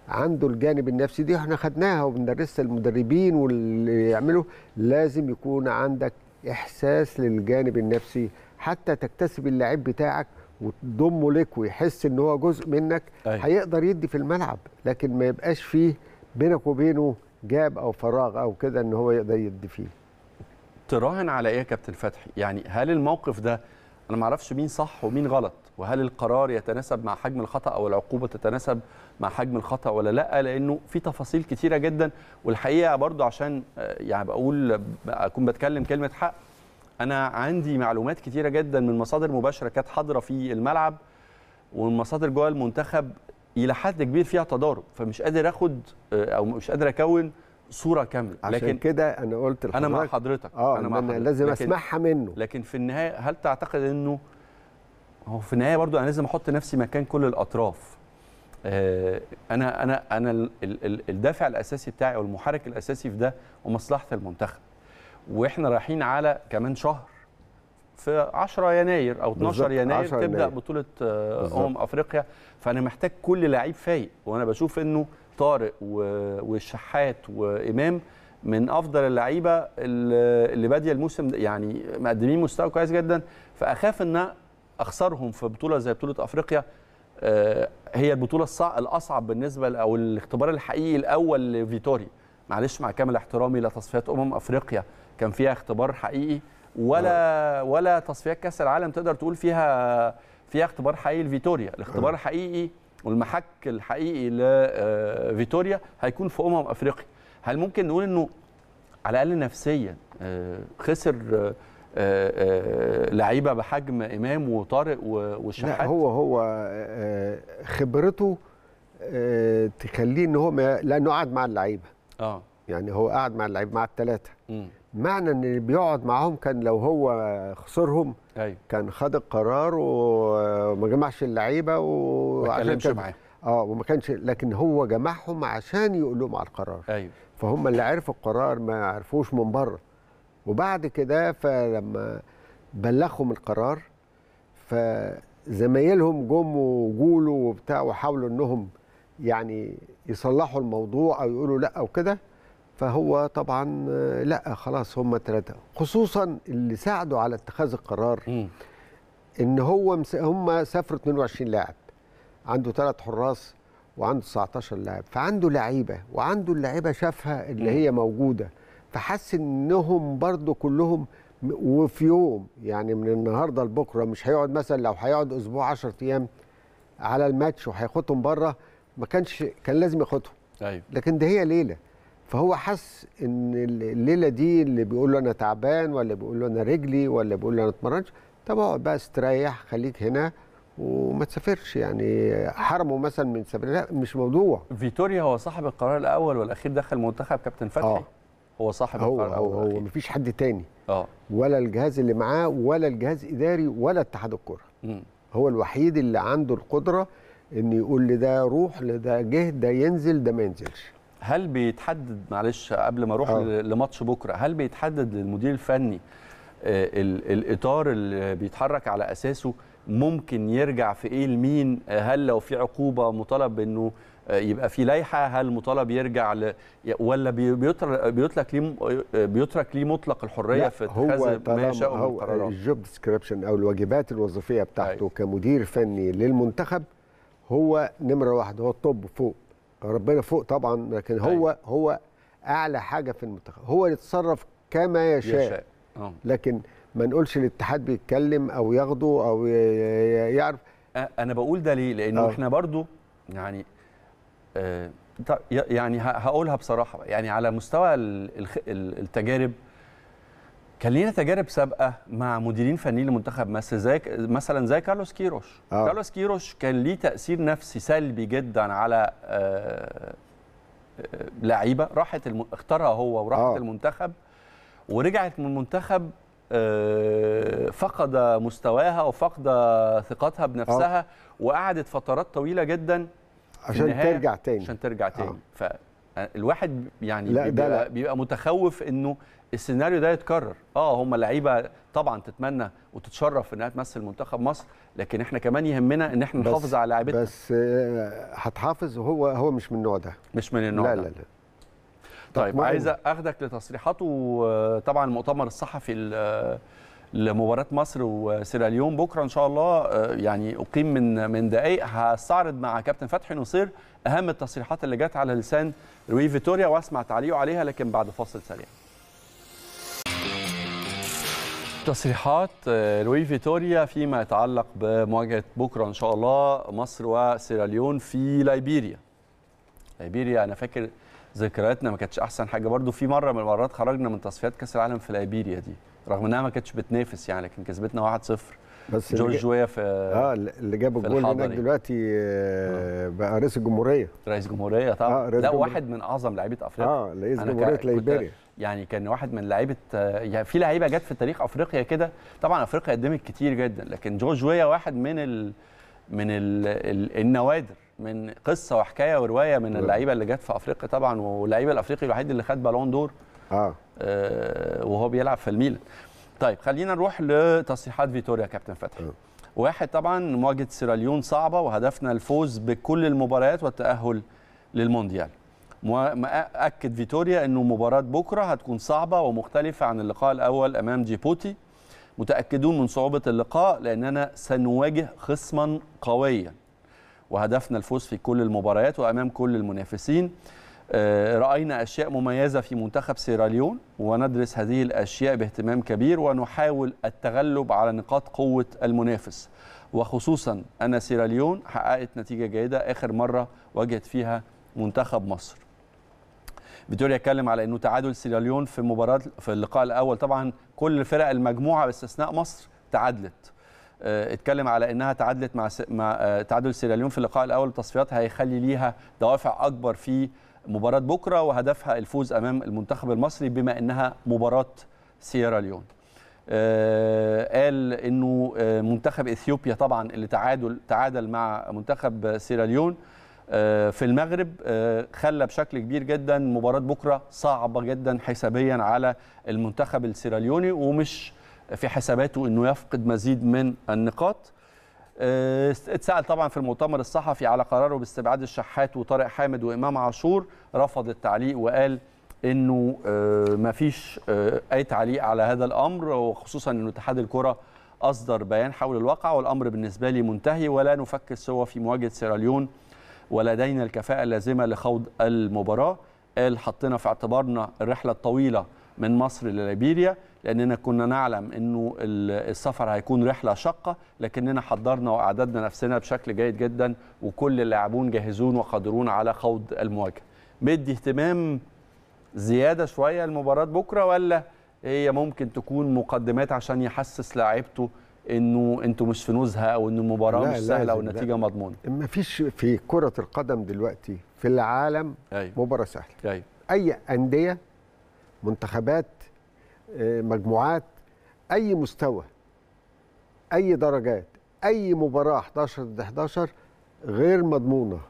عنده الجانب النفسي دي احنا خدناها وبندرسها المدربين واللي يعملوا لازم يكون عندك احساس للجانب النفسي حتى تكتسب اللعيب بتاعك وتضمه لك ويحس ان هو جزء منك أيه. هيقدر يدي في الملعب لكن ما يبقاش فيه بينك وبينه جاب او فراغ او كده ان هو يقدر يدي فيه تراهن على ايه يا كابتن فتحي يعني هل الموقف ده انا ما اعرفش مين صح ومين غلط وهل القرار يتناسب مع حجم الخطا او العقوبه تتناسب مع حجم الخطا ولا لا لانه في تفاصيل كتيره جدا والحقيقه برضو عشان آه، يعني بقول اكون بتكلم كلمه حق انا عندي معلومات كتيره جدا من مصادر مباشره كانت حاضره في الملعب ومن مصادر جوه المنتخب الى حد كبير فيها تضارب فمش قادر اخد آه، او مش قادر اكون صوره كامله عشان لكن كده انا قلت لحضرتك انا مع حضرتك اه انا مع حضرتك. لازم لكن اسمعها منه لكن في النهايه هل تعتقد انه هو في النهايه برضو انا لازم احط نفسي مكان كل الاطراف آه، انا انا انا الدافع الاساسي بتاعي او المحرك الاساسي في ده ومصلحه المنتخب واحنا رايحين على كمان شهر في 10 يناير او 12 يناير تبدا يناير. بطوله آه، امم افريقيا فانا محتاج كل لعيب فايق وانا بشوف انه طارق والشحات وامام من افضل اللعيبه اللي باديه الموسم يعني مقدمين مستوى كويس جدا فاخاف ان اخسرهم في بطوله زي بطوله افريقيا آه، هي البطوله الصع... الاصعب بالنسبه او الاختبار الحقيقي الاول لفيتوري معلش مع كامل احترامي لتصفيات امم افريقيا كان فيها اختبار حقيقي ولا ولا تصفيات كاس العالم تقدر تقول فيها فيها اختبار حقيقي لفيتوريا الاختبار الحقيقي والمحك الحقيقي لفيتوريا هيكون في امم افريقيا هل ممكن نقول انه على الاقل نفسيا آه، خسر آه، آه، لعيبه بحجم امام وطارق وشحات لا هو هو خبرته تخليه ان هو لانه قعد مع اللعيبه اه يعني هو قعد مع اللعيبه مع الثلاثه معنى ان اللي بيقعد معاهم كان لو هو خسرهم أيوة. كان خد القرار وما جمعش اللعيبه وعشان كان معاه اه وما كانش لكن هو جمعهم عشان يقول لهم على القرار ايوه فهم اللي عرفوا القرار ما عرفوش من بره وبعد كده فلما بلغهم القرار فزمايلهم جم وجولوا وبتاع وحاولوا انهم يعني يصلحوا الموضوع او يقولوا لا او كده فهو طبعا آه، لا خلاص هم ثلاثه خصوصا اللي ساعدوا على اتخاذ القرار ان هو هم سافروا 22 لاعب عنده ثلاث حراس وعنده 19 لاعب فعنده لعيبه وعنده اللعيبه شافها اللي هي موجوده فحس انهم برضو كلهم وفي يوم يعني من النهارده لبكره مش هيقعد مثلا لو هيقعد اسبوع 10 ايام على الماتش وهياخدهم بره ما كانش كان لازم ياخدهم أيوه. لكن ده هي ليله فهو حس ان الليله دي اللي بيقول له انا تعبان ولا بيقول له انا رجلي ولا بيقول له انا اتمرنش طب اقعد بقى استريح خليك هنا وما تسافرش يعني حرمه مثلا من سفر لا مش موضوع فيتوريا هو صاحب القرار الاول والاخير دخل منتخب كابتن فتحي آه. هو صاحب هو القرار هو الاول هو مفيش حد تاني اه ولا الجهاز اللي معاه ولا الجهاز اداري ولا اتحاد الكره هو الوحيد اللي عنده القدره ان يقول لده روح لده جه ده ينزل ده ما ينزلش هل بيتحدد معلش قبل ما اروح آه. لماتش بكره هل بيتحدد للمدير الفني آه، الاطار اللي بيتحرك على اساسه ممكن يرجع في ايه لمين آه، هل لو في عقوبه مطالب انه يبقى في لائحه هل مطالب يرجع ل... ولا بيترك ليه بيترك ليه مطلق الحريه في اتخاذ ما يشاء من القرارات الجوب ديسكريبشن او الواجبات الوظيفيه بتاعته أي. أيوه. كمدير فني للمنتخب هو نمره واحد هو الطب فوق ربنا فوق طبعا لكن هو أيوة. هو اعلى حاجه في المنتخب هو يتصرف كما يشاء, يشاء. أه. لكن ما نقولش الاتحاد بيتكلم او ياخده او يعرف انا بقول ده ليه لانه أوه. احنا برضو يعني آه يعني هقولها بصراحه يعني على مستوى التجارب كان لينا تجارب سابقه مع مديرين فنيين لمنتخب مصر زي مثلا زي كارلوس كيروش آه. كارلوس كيروش كان ليه تاثير نفسي سلبي جدا على آه، آه، لعيبه راحت الم... اختارها هو وراحت آه. المنتخب ورجعت من المنتخب آه، فقد مستواها وفقد ثقتها بنفسها آه. وقعدت فترات طويله جدا عشان ترجع تاني عشان ترجع تاني آه. فالواحد يعني لا بيبقى, لا. بيبقى متخوف انه السيناريو ده يتكرر اه هم لعيبه طبعا تتمنى وتتشرف انها تمثل منتخب مصر لكن احنا كمان يهمنا ان احنا نحافظ على لعيبتنا بس آه، هتحافظ هو هو مش من النوع ده مش من النوع لا ده لا لا طيب عايز اخدك لتصريحاته آه، طبعا المؤتمر الصحفي آه، لمباراه مصر وسيراليون بكره ان شاء الله يعني اقيم من من دقائق هستعرض مع كابتن فتحي نصير اهم التصريحات اللي جت على لسان روي فيتوريا واسمع تعليقه عليها لكن بعد فاصل سريع تصريحات آه، لوي فيتوريا فيما يتعلق بمواجهه بكره ان شاء الله مصر وسيراليون في ليبيريا. ليبيريا انا فاكر ذكرياتنا ما كانتش احسن حاجه برضو في مره من المرات خرجنا من تصفيات كاس العالم في ليبيريا دي رغم انها ما كانتش بتنافس يعني لكن كسبتنا 1-0 بس جورج ويا في اه اللي جاب الجول هناك دلوقتي آه. آه. بقى رئيس الجمهوريه رئيس الجمهوريه طبعا آه رئيس ده جمهورية. واحد من اعظم لعيبه افريقيا اه رئيس جمهوريه ليبيريا يعني كان واحد من لعيبه يعني في لعيبه جت في تاريخ افريقيا كده طبعا افريقيا قدمت كتير جدا لكن جورج ويا واحد من ال من ال ال النوادر من قصه وحكايه وروايه من نعم. اللعيبه اللي جت في افريقيا طبعا واللعيبه الافريقي الوحيد اللي خد بالون دور آه. آه وهو بيلعب في الميلان طيب خلينا نروح لتصريحات فيتوريا كابتن فتحي آه. واحد طبعا مواجهه سيراليون صعبه وهدفنا الفوز بكل المباريات والتاهل للمونديال اكد فيتوريا انه مباراه بكره هتكون صعبه ومختلفه عن اللقاء الاول امام جيبوتي متاكدون من صعوبه اللقاء لاننا سنواجه خصما قويا وهدفنا الفوز في كل المباريات وامام كل المنافسين آه، راينا اشياء مميزه في منتخب سيراليون وندرس هذه الاشياء باهتمام كبير ونحاول التغلب على نقاط قوه المنافس وخصوصا ان سيراليون حققت نتيجه جيده اخر مره واجهت فيها منتخب مصر فيتوريا اتكلم على انه تعادل سيراليون في مباراه في اللقاء الاول طبعا كل فرق المجموعه باستثناء مصر تعادلت آه، اتكلم على انها تعادلت مع, س... مع آه، تعادل سيراليون في اللقاء الاول بتصفيات هيخلي ليها دوافع اكبر في مباراة بكرة وهدفها الفوز أمام المنتخب المصري بما أنها مباراة سيراليون آه، قال أنه آه، منتخب إثيوبيا طبعا اللي تعادل تعادل مع منتخب سيراليون آه، في المغرب خلى بشكل كبير جدا مباراة بكرة صعبة جدا حسابيا على المنتخب السيراليوني ومش في حساباته أنه يفقد مزيد من النقاط آه، اتسال طبعا في المؤتمر الصحفي على قراره باستبعاد الشحات وطارق حامد وامام عاشور رفض التعليق وقال انه آه، ما فيش آه، اي تعليق على هذا الامر وخصوصا انه اتحاد الكره اصدر بيان حول الواقع والامر بالنسبه لي منتهي ولا نفكر سوى في مواجهه سيراليون ولدينا الكفاءه اللازمه لخوض المباراه قال حطينا في اعتبارنا الرحله الطويله من مصر لليبيريا لاننا كنا نعلم انه السفر هيكون رحله شاقه لكننا حضرنا واعددنا نفسنا بشكل جيد جدا وكل اللاعبون جاهزون وقادرون على خوض المواجهه مدي اهتمام زياده شويه المباراه بكره ولا هي ممكن تكون مقدمات عشان يحسس لاعيبته انه انتوا مش في نزهه او ان المباراه مش سهله والنتيجه مضمونه ما فيش في كره القدم دلوقتي في العالم أيوه. مباراه سهله أيوه. اي انديه منتخبات آه، مجموعات اي مستوى اي درجات اي مباراه 11 ضد 11 غير مضمونه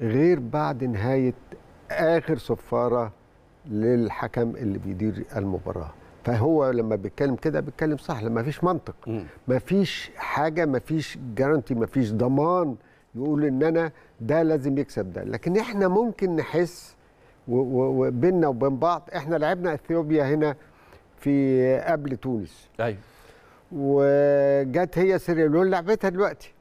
غير بعد نهايه اخر صفاره للحكم اللي بيدير المباراه فهو لما بيتكلم كده بيتكلم صح لما فيش منطق ما فيش حاجه ما فيش جارانتي ما فيش ضمان يقول ان انا ده لازم يكسب ده لكن احنا ممكن نحس وبيننا وبين بعض احنا لعبنا اثيوبيا هنا في قبل تونس ايوه وجت هي سيريلون لعبتها دلوقتي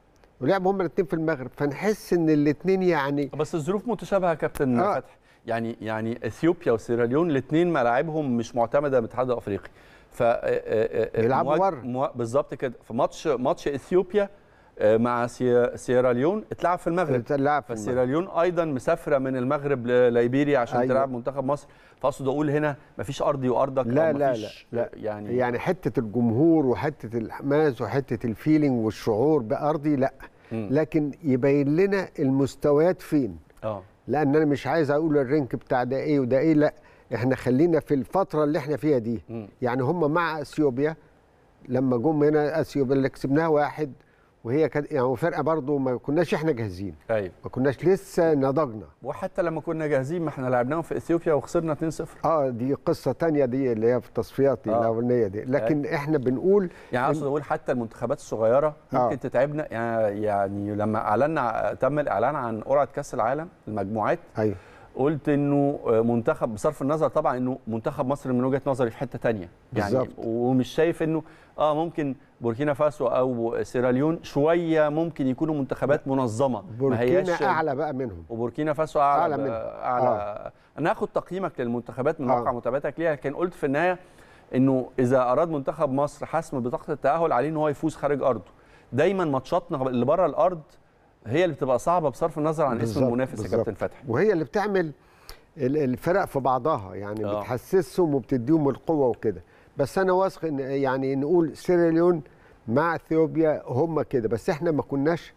ولعبوا هم الاثنين في المغرب فنحس ان الاثنين يعني بس الظروف متشابهه يا كابتن آه. فتحي يعني يعني اثيوبيا وسيراليون الاثنين ملاعبهم مش معتمده من الاتحاد الافريقي ف آه، آه، آه، بيلعبوا بره بالظبط كده فماتش ماتش اثيوبيا آه، مع سيراليون اتلعب في المغرب اتلعب في فسيراليون ايضا مسافره من المغرب لليبيريا عشان أيوة. تلعب منتخب مصر فاقصد اقول هنا مفيش ارضي وارضك لا لا لا, لا يعني يعني حته الجمهور وحته الحماس وحته الفيلينج والشعور بارضي لا م. لكن يبين لنا المستويات فين اه لان انا مش عايز اقول الرينك بتاع ده ايه وده ايه لا احنا خلينا في الفتره اللي احنا فيها دي م. يعني هم مع اثيوبيا لما جم هنا اثيوبيا اللي كسبناها واحد وهي كانت يعني فرقه برضه ما كناش احنا جاهزين ايوه ما كناش لسه نضجنا وحتى لما كنا جاهزين ما احنا لعبناهم في اثيوبيا وخسرنا 2-0 اه دي قصه ثانيه دي اللي هي في التصفيات آه. الاولانيه دي لكن أيوة. احنا بنقول يعني اقصد اقول حتى المنتخبات الصغيره ممكن آه. تتعبنا يعني لما اعلنا تم الاعلان عن قرعه كاس العالم المجموعات ايوه قلت انه آه، منتخب بصرف النظر طبعا انه منتخب مصر من وجهه نظري في حته ثانيه يعني بالزبط. ومش شايف انه اه ممكن بوركينا فاسو او سيراليون شويه ممكن يكونوا منتخبات منظمه بوركينا اعلى بقى منهم وبوركينا فاسو اعلى اعلى, منهم. أعلى آه. ناخد تقييمك للمنتخبات من واقع آه. متابعتك ليها كان قلت في النهايه انه اذا اراد منتخب مصر حسم بطاقه التاهل عليه ان هو يفوز خارج ارضه دايما ماتشاتنا اللي بره الارض هي اللي بتبقى صعبه بصرف النظر عن اسم المنافس يا كابتن فتحي وهي اللي بتعمل الفرق في بعضها يعني آه. بتحسسهم وبتديهم القوه وكده بس انا واثق ان يعني نقول سيراليون مع اثيوبيا هم كده بس احنا ما كناش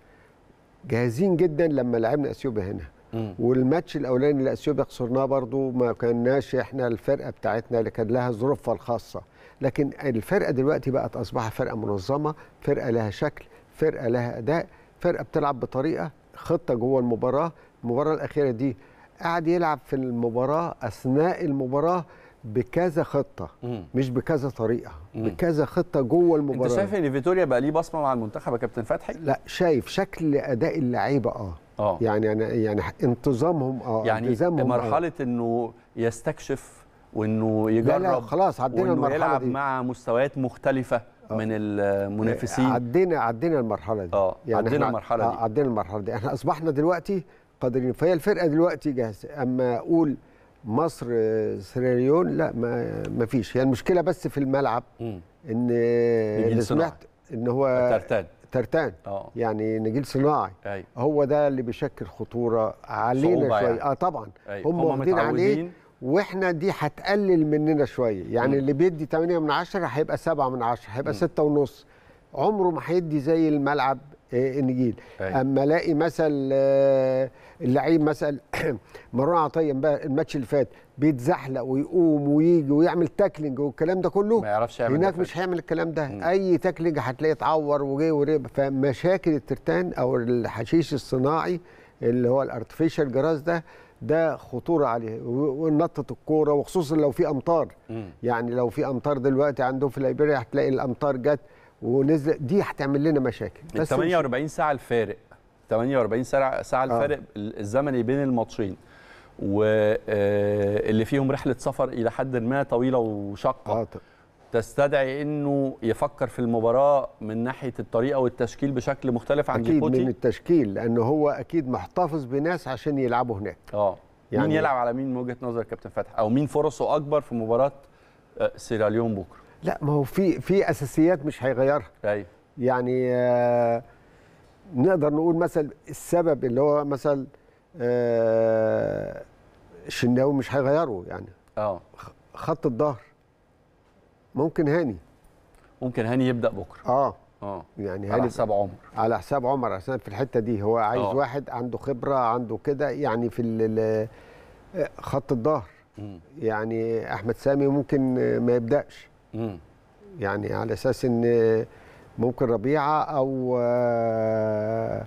جاهزين جدا لما لعبنا اثيوبيا هنا والماتش الاولاني اللي اثيوبيا خسرناه برضو ما كناش احنا الفرقه بتاعتنا اللي كان لها ظروفها الخاصه لكن الفرقه دلوقتي بقت اصبحت فرقه منظمه فرقه لها شكل فرقه لها اداء فرقه بتلعب بطريقه خطه جوه المباراه المباراه الاخيره دي قاعد يلعب في المباراه اثناء المباراه بكذا خطه مم. مش بكذا طريقه مم. بكذا خطه جوه المباراه انت شايف ان فيتوريا بقى ليه بصمه مع المنتخب يا كابتن فتحي لا شايف شكل اداء اللعيبه اه اه يعني انا يعني انتظامهم اه يعني انتظامهم آه. مرحله آه. انه يستكشف وانه يجرب لا لا خلاص عدينا المرحله يلعب دي. مع مستويات مختلفه أوه. من المنافسين آه، عدينا عدينا المرحله دي اه يعني عدينا المرحله آه، دي عدينا المرحله دي احنا اصبحنا دلوقتي قادرين فهي الفرقه دلوقتي جاهزه اما اقول مصر سيراليون لا ما ما فيش هي يعني المشكله بس في الملعب ان اللي سمعت ان هو ترتان ترتان أوه. يعني نجيل صناعي أي. هو ده اللي بيشكل خطوره علينا شويه يعني. اه طبعا أي. هم واخدين عليه واحنا دي هتقلل مننا شويه يعني مم. اللي بيدي 8 من 10 هيبقى 7 من 10 هيبقى 6 ونص عمره ما هيدي زي الملعب النجيل إيه، إيه، أي. اما الاقي مثل آه، اللعيب مثلا مروان عطيه الماتش اللي فات بيتزحلق ويقوم ويجي ويعمل تاكلينج والكلام ده كله ما يعرفش يعمل هناك مش هيعمل الكلام ده م. اي تاكلينج هتلاقيه اتعور وجه وريب فمشاكل الترتان او الحشيش الصناعي اللي هو الارتفيشال جراس ده ده خطوره عليه ونطه الكوره وخصوصا لو في امطار م. يعني لو في امطار دلوقتي عندهم في ليبيريا هتلاقي الامطار جت ونزل دي هتعمل لنا مشاكل بس 48 ساعه الفارق 48 ساعه ساعه آه. الفارق آه. الزمني بين الماتشين واللي آه، فيهم رحله سفر الى حد ما طويله وشاقه آه. تستدعي انه يفكر في المباراه من ناحيه الطريقه والتشكيل بشكل مختلف عن اكيد من التشكيل لان هو اكيد محتفظ بناس عشان يلعبوا هناك اه يعني مين يلعب على مين من وجهه نظر كابتن فتحي او مين فرصه اكبر في مباراه آه، سيراليون بكره لا ما هو في في اساسيات مش هيغيرها ايوه يعني آه نقدر نقول مثلا السبب اللي هو مثلا آه الشناوي مش هيغيره يعني اه خط الظهر ممكن هاني ممكن هاني يبدا بكره اه اه يعني على حساب عمر على حساب عمر عشان في الحته دي هو عايز أوه. واحد عنده خبره عنده كده يعني في آه، خط الظهر يعني احمد سامي ممكن آه، ما يبداش يعني على اساس ان ممكن ربيعه او آه،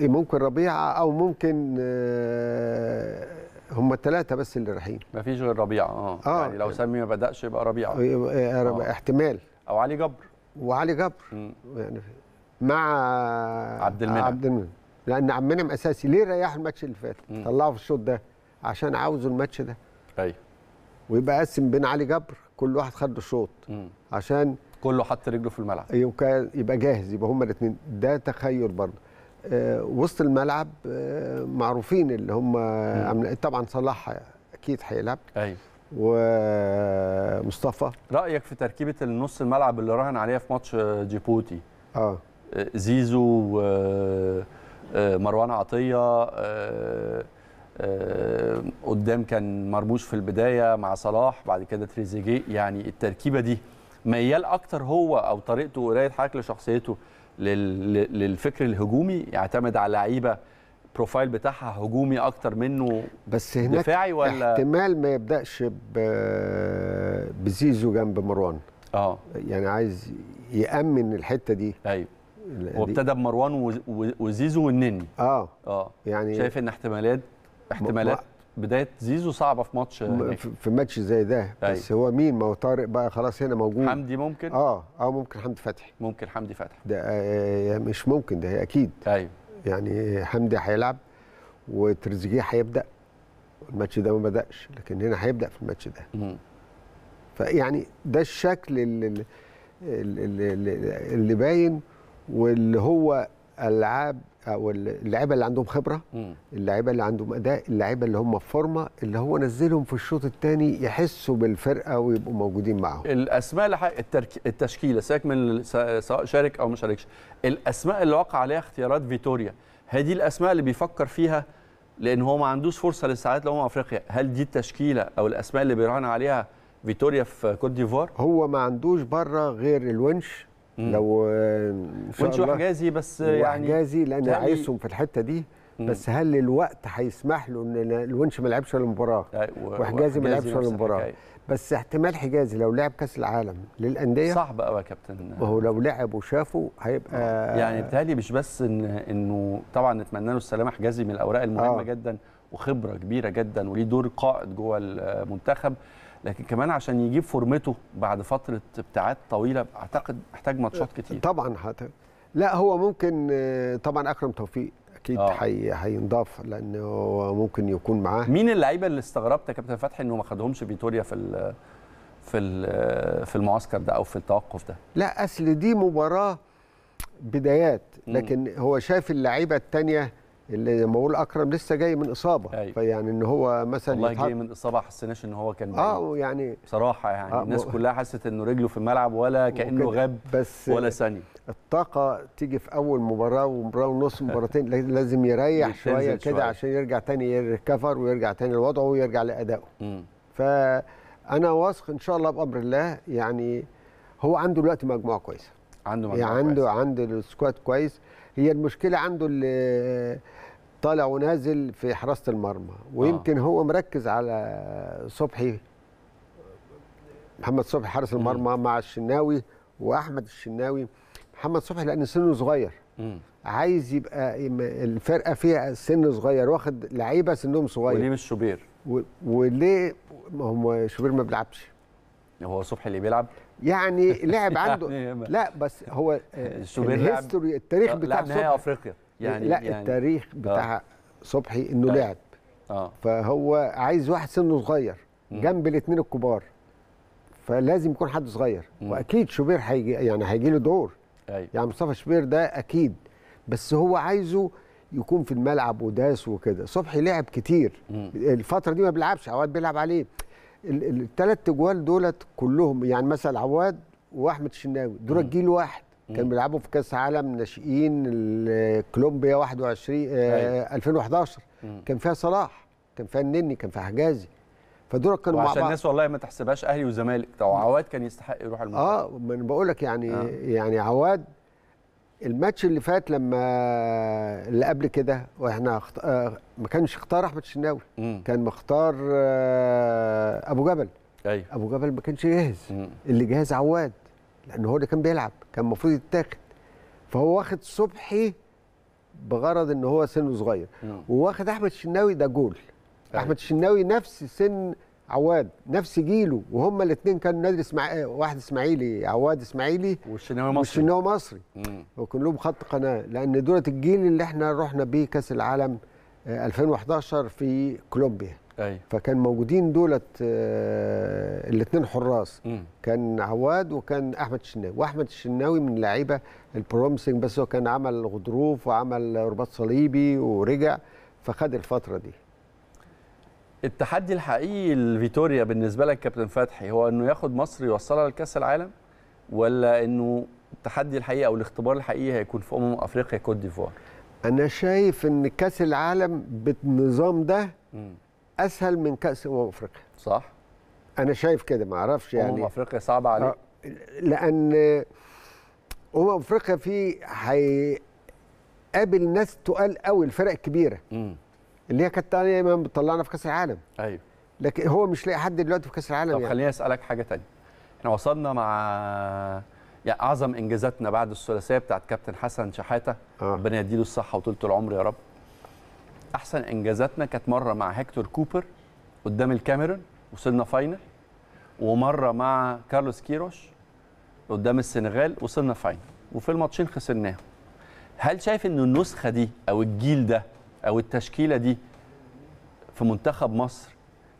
ممكن ربيعه او ممكن آه، هم الثلاثه بس اللي رايحين مفيش غير ربيعه اه, آه. يعني لو سامي ما بداش يبقى ربيعه آه،, آه. احتمال او علي جبر وعلي جبر مم. يعني مع عبد المنعم عبد المنعم لان عبد المنعم اساسي ليه ريح الماتش اللي فات طلعه في الشوط ده عشان عاوزوا الماتش ده ايوه ويبقى قسم بين علي جبر كل واحد خد الشوط عشان كله حط رجله في الملعب يبقى يبقى جاهز يبقى هما الاثنين ده تخيل برضه آه وسط الملعب آه معروفين اللي هم طبعا صلاح اكيد هيلعب ايوه ومصطفى رايك في تركيبه النص الملعب اللي راهن عليها في ماتش آه، جيبوتي اه, آه، زيزو ومروان آه، عطيه آه آه، قدام كان مرموش في البدايه مع صلاح بعد كده تريزيجيه يعني التركيبه دي ميال اكتر هو او طريقته قرايه حضرتك لشخصيته للفكر الهجومي يعتمد على لعيبه البروفايل بتاعها هجومي اكتر منه بس هناك دفاعي ولا احتمال ما يبداش بزيزو جنب مروان اه يعني عايز يامن الحته دي ايوه وابتدى بمروان وزيزو والنني اه اه يعني شايف ان احتمالات احتمالات بدايه زيزو صعبه في ماتش في ماتش زي ده أي. أيوة. بس هو مين ما هو طارق بقى خلاص هنا موجود حمدي ممكن اه اه ممكن حمدي فتحي ممكن حمدي فتحي ده آه, آه، مش ممكن ده اكيد ايوه يعني حمدي هيلعب وتريزيجيه هيبدا الماتش ده ما بداش لكن هنا هيبدا في الماتش ده فيعني ده الشكل اللي, اللي, اللي, اللي باين واللي هو العاب او اللعيبه اللي عندهم خبره اللعيبه اللي عندهم اداء اللعيبه اللي هم في فورمه اللي هو نزلهم في الشوط الثاني يحسوا بالفرقه ويبقوا موجودين معاهم الاسماء اللي التشكيله سيبك من سواء شارك او ما شاركش الاسماء اللي وقع عليها اختيارات فيتوريا هذه الاسماء اللي بيفكر فيها لان هو ما عندوش فرصه للساعات لامم افريقيا هل دي التشكيله او الاسماء اللي بيراهن عليها فيتوريا في كوت ديفوار هو ما عندوش بره غير الونش لو آه، ان شاء وحجازي بس يعني وحجازي لان يعني عايزهم في الحته دي بس هل الوقت هيسمح له ان الونش ما لعبش ولا مباراه وحجازي ما لعبش ولا مباراه بس احتمال حجازي لو لعب كاس العالم للانديه صعب قوي يا كابتن وهو لو لعب وشافه هيبقى آه، يعني بتهيألي مش بس إن انه طبعا نتمنى له السلامه حجازي من الاوراق المهمه آه. جدا وخبره كبيره جدا وليه دور قائد جوه المنتخب لكن كمان عشان يجيب فورمته بعد فتره ابتعاد طويله اعتقد محتاج ماتشات كتير طبعا حتى لا هو ممكن طبعا اكرم توفيق اكيد آه. هينضاف حي... لانه ممكن يكون معاه مين اللعيبه اللي استغربت يا كابتن فتحي انه ما خدهمش فيتوريا في الـ في في المعسكر ده او في التوقف ده لا اصل دي مباراه بدايات لكن م. هو شايف اللعيبه الثانيه اللي اقول اكرم لسه جاي من اصابه أيوة. فيعني ان هو مثلا والله جاي من اصابه ما حسيناش ان هو كان اه يعني بصراحه يعني آه الناس كلها حست انه رجله في الملعب ولا كانه غاب بس ولا ثانيه الطاقه تيجي في اول مباراه ومباراه ونص مباراتين لازم يريح شويه كده عشان يرجع تاني يركفر ويرجع تاني لوضعه ويرجع لادائه فانا واثق ان شاء الله بامر الله يعني هو عنده دلوقتي مجموعه كويسه عنده مجموعه يعني عنده كويسة. عنده السكواد كويس هي المشكله عنده اللي طالع ونازل في حراسه المرمى ويمكن آه. هو مركز على صبحي محمد صبحي حارس المرمى مع الشناوي واحمد الشناوي محمد صبحي لان سنه صغير مم. عايز يبقى الفرقه فيها سن صغير واخد لعيبه سنهم صغير وليه مش شوبير وليه ما هو شوبير ما بيلعبش هو صبحي اللي بيلعب يعني لعب عنده يعني لا بس هو الهيستوري التاريخ بتاع لعب نهائي افريقيا يعني لا يعني التاريخ آه. بتاع آه. صبحي انه طيب. لعب اه فهو عايز واحد سنه صغير جنب الاثنين الكبار فلازم يكون حد صغير واكيد شوبير هيجي يعني هيجي له دور أيوة. يعني مصطفى شوبير ده اكيد بس هو عايزه يكون في الملعب وداس وكده صبحي لعب كتير الفتره دي ما بيلعبش اوقات بيلعب عليه الثلاث جوال دولت كلهم يعني مثلا عواد واحمد الشناوي دول جيل واحد كانوا بيلعبوا في كاس عالم ناشئين كولومبيا 21 آه 2011 أيوة. مم. كان فيها صلاح كان فيها النني كان فيها حجازي فدول كانوا مع بعض عشان الناس والله ما تحسبهاش اهلي وزمالك طب عواد كان يستحق يروح المنتخب اه ما انا بقول لك يعني آه. يعني عواد الماتش اللي فات لما اللي قبل كده واحنا خط... آه، ما كانش اختار احمد الشناوي كان مختار آه، ابو جبل ايوه ابو جبل ما كانش جاهز اللي جاهز عواد لان هو اللي كان بيلعب كان المفروض يتاخد فهو واخد صبحي بغرض ان هو سنه صغير مم. وواخد احمد الشناوي ده جول احمد الشناوي نفس سن عواد نفس جيله وهم الاثنين كانوا نادي اسماعيلي واحد اسماعيلي عواد اسماعيلي والشناوي مصري والشناوي مصري وكلهم خط قناه لان دولت الجيل اللي احنا رحنا بيه كاس العالم 2011 آه، في كولومبيا أي. فكان موجودين دولت آه، الاثنين حراس مم. كان عواد وكان احمد الشناوي واحمد الشناوي من اللعيبه البرومسنج بس هو كان عمل غضروف وعمل رباط صليبي ورجع فخد الفتره دي التحدي الحقيقي لفيتوريا بالنسبه لك كابتن فتحي هو انه ياخد مصر يوصلها لكاس العالم ولا انه التحدي الحقيقي او الاختبار الحقيقي هيكون في امم افريقيا كوت ديفوار انا شايف ان كاس العالم بالنظام ده اسهل من كاس امم افريقيا صح انا شايف كده ما اعرفش أمم يعني امم افريقيا صعبه عليك آه، لان امم افريقيا في هيقابل ناس تقال قوي الفرق كبيره اللي هي كانت دايما بتطلعنا في كاس العالم ايوه لكن هو مش لاقي حد دلوقتي في كاس العالم طب يعني. خليني اسالك حاجه ثانيه احنا وصلنا مع يعني اعظم انجازاتنا بعد الثلاثيه بتاعت كابتن حسن شحاته آه. ربنا يديله الصحه وطولة العمر يا رب احسن انجازاتنا كانت مره مع هيكتور كوبر قدام الكاميرون وصلنا فاينل ومره مع كارلوس كيروش قدام السنغال وصلنا فاينل وفي الماتشين خسرناهم هل شايف ان النسخه دي او الجيل ده او التشكيله دي في منتخب مصر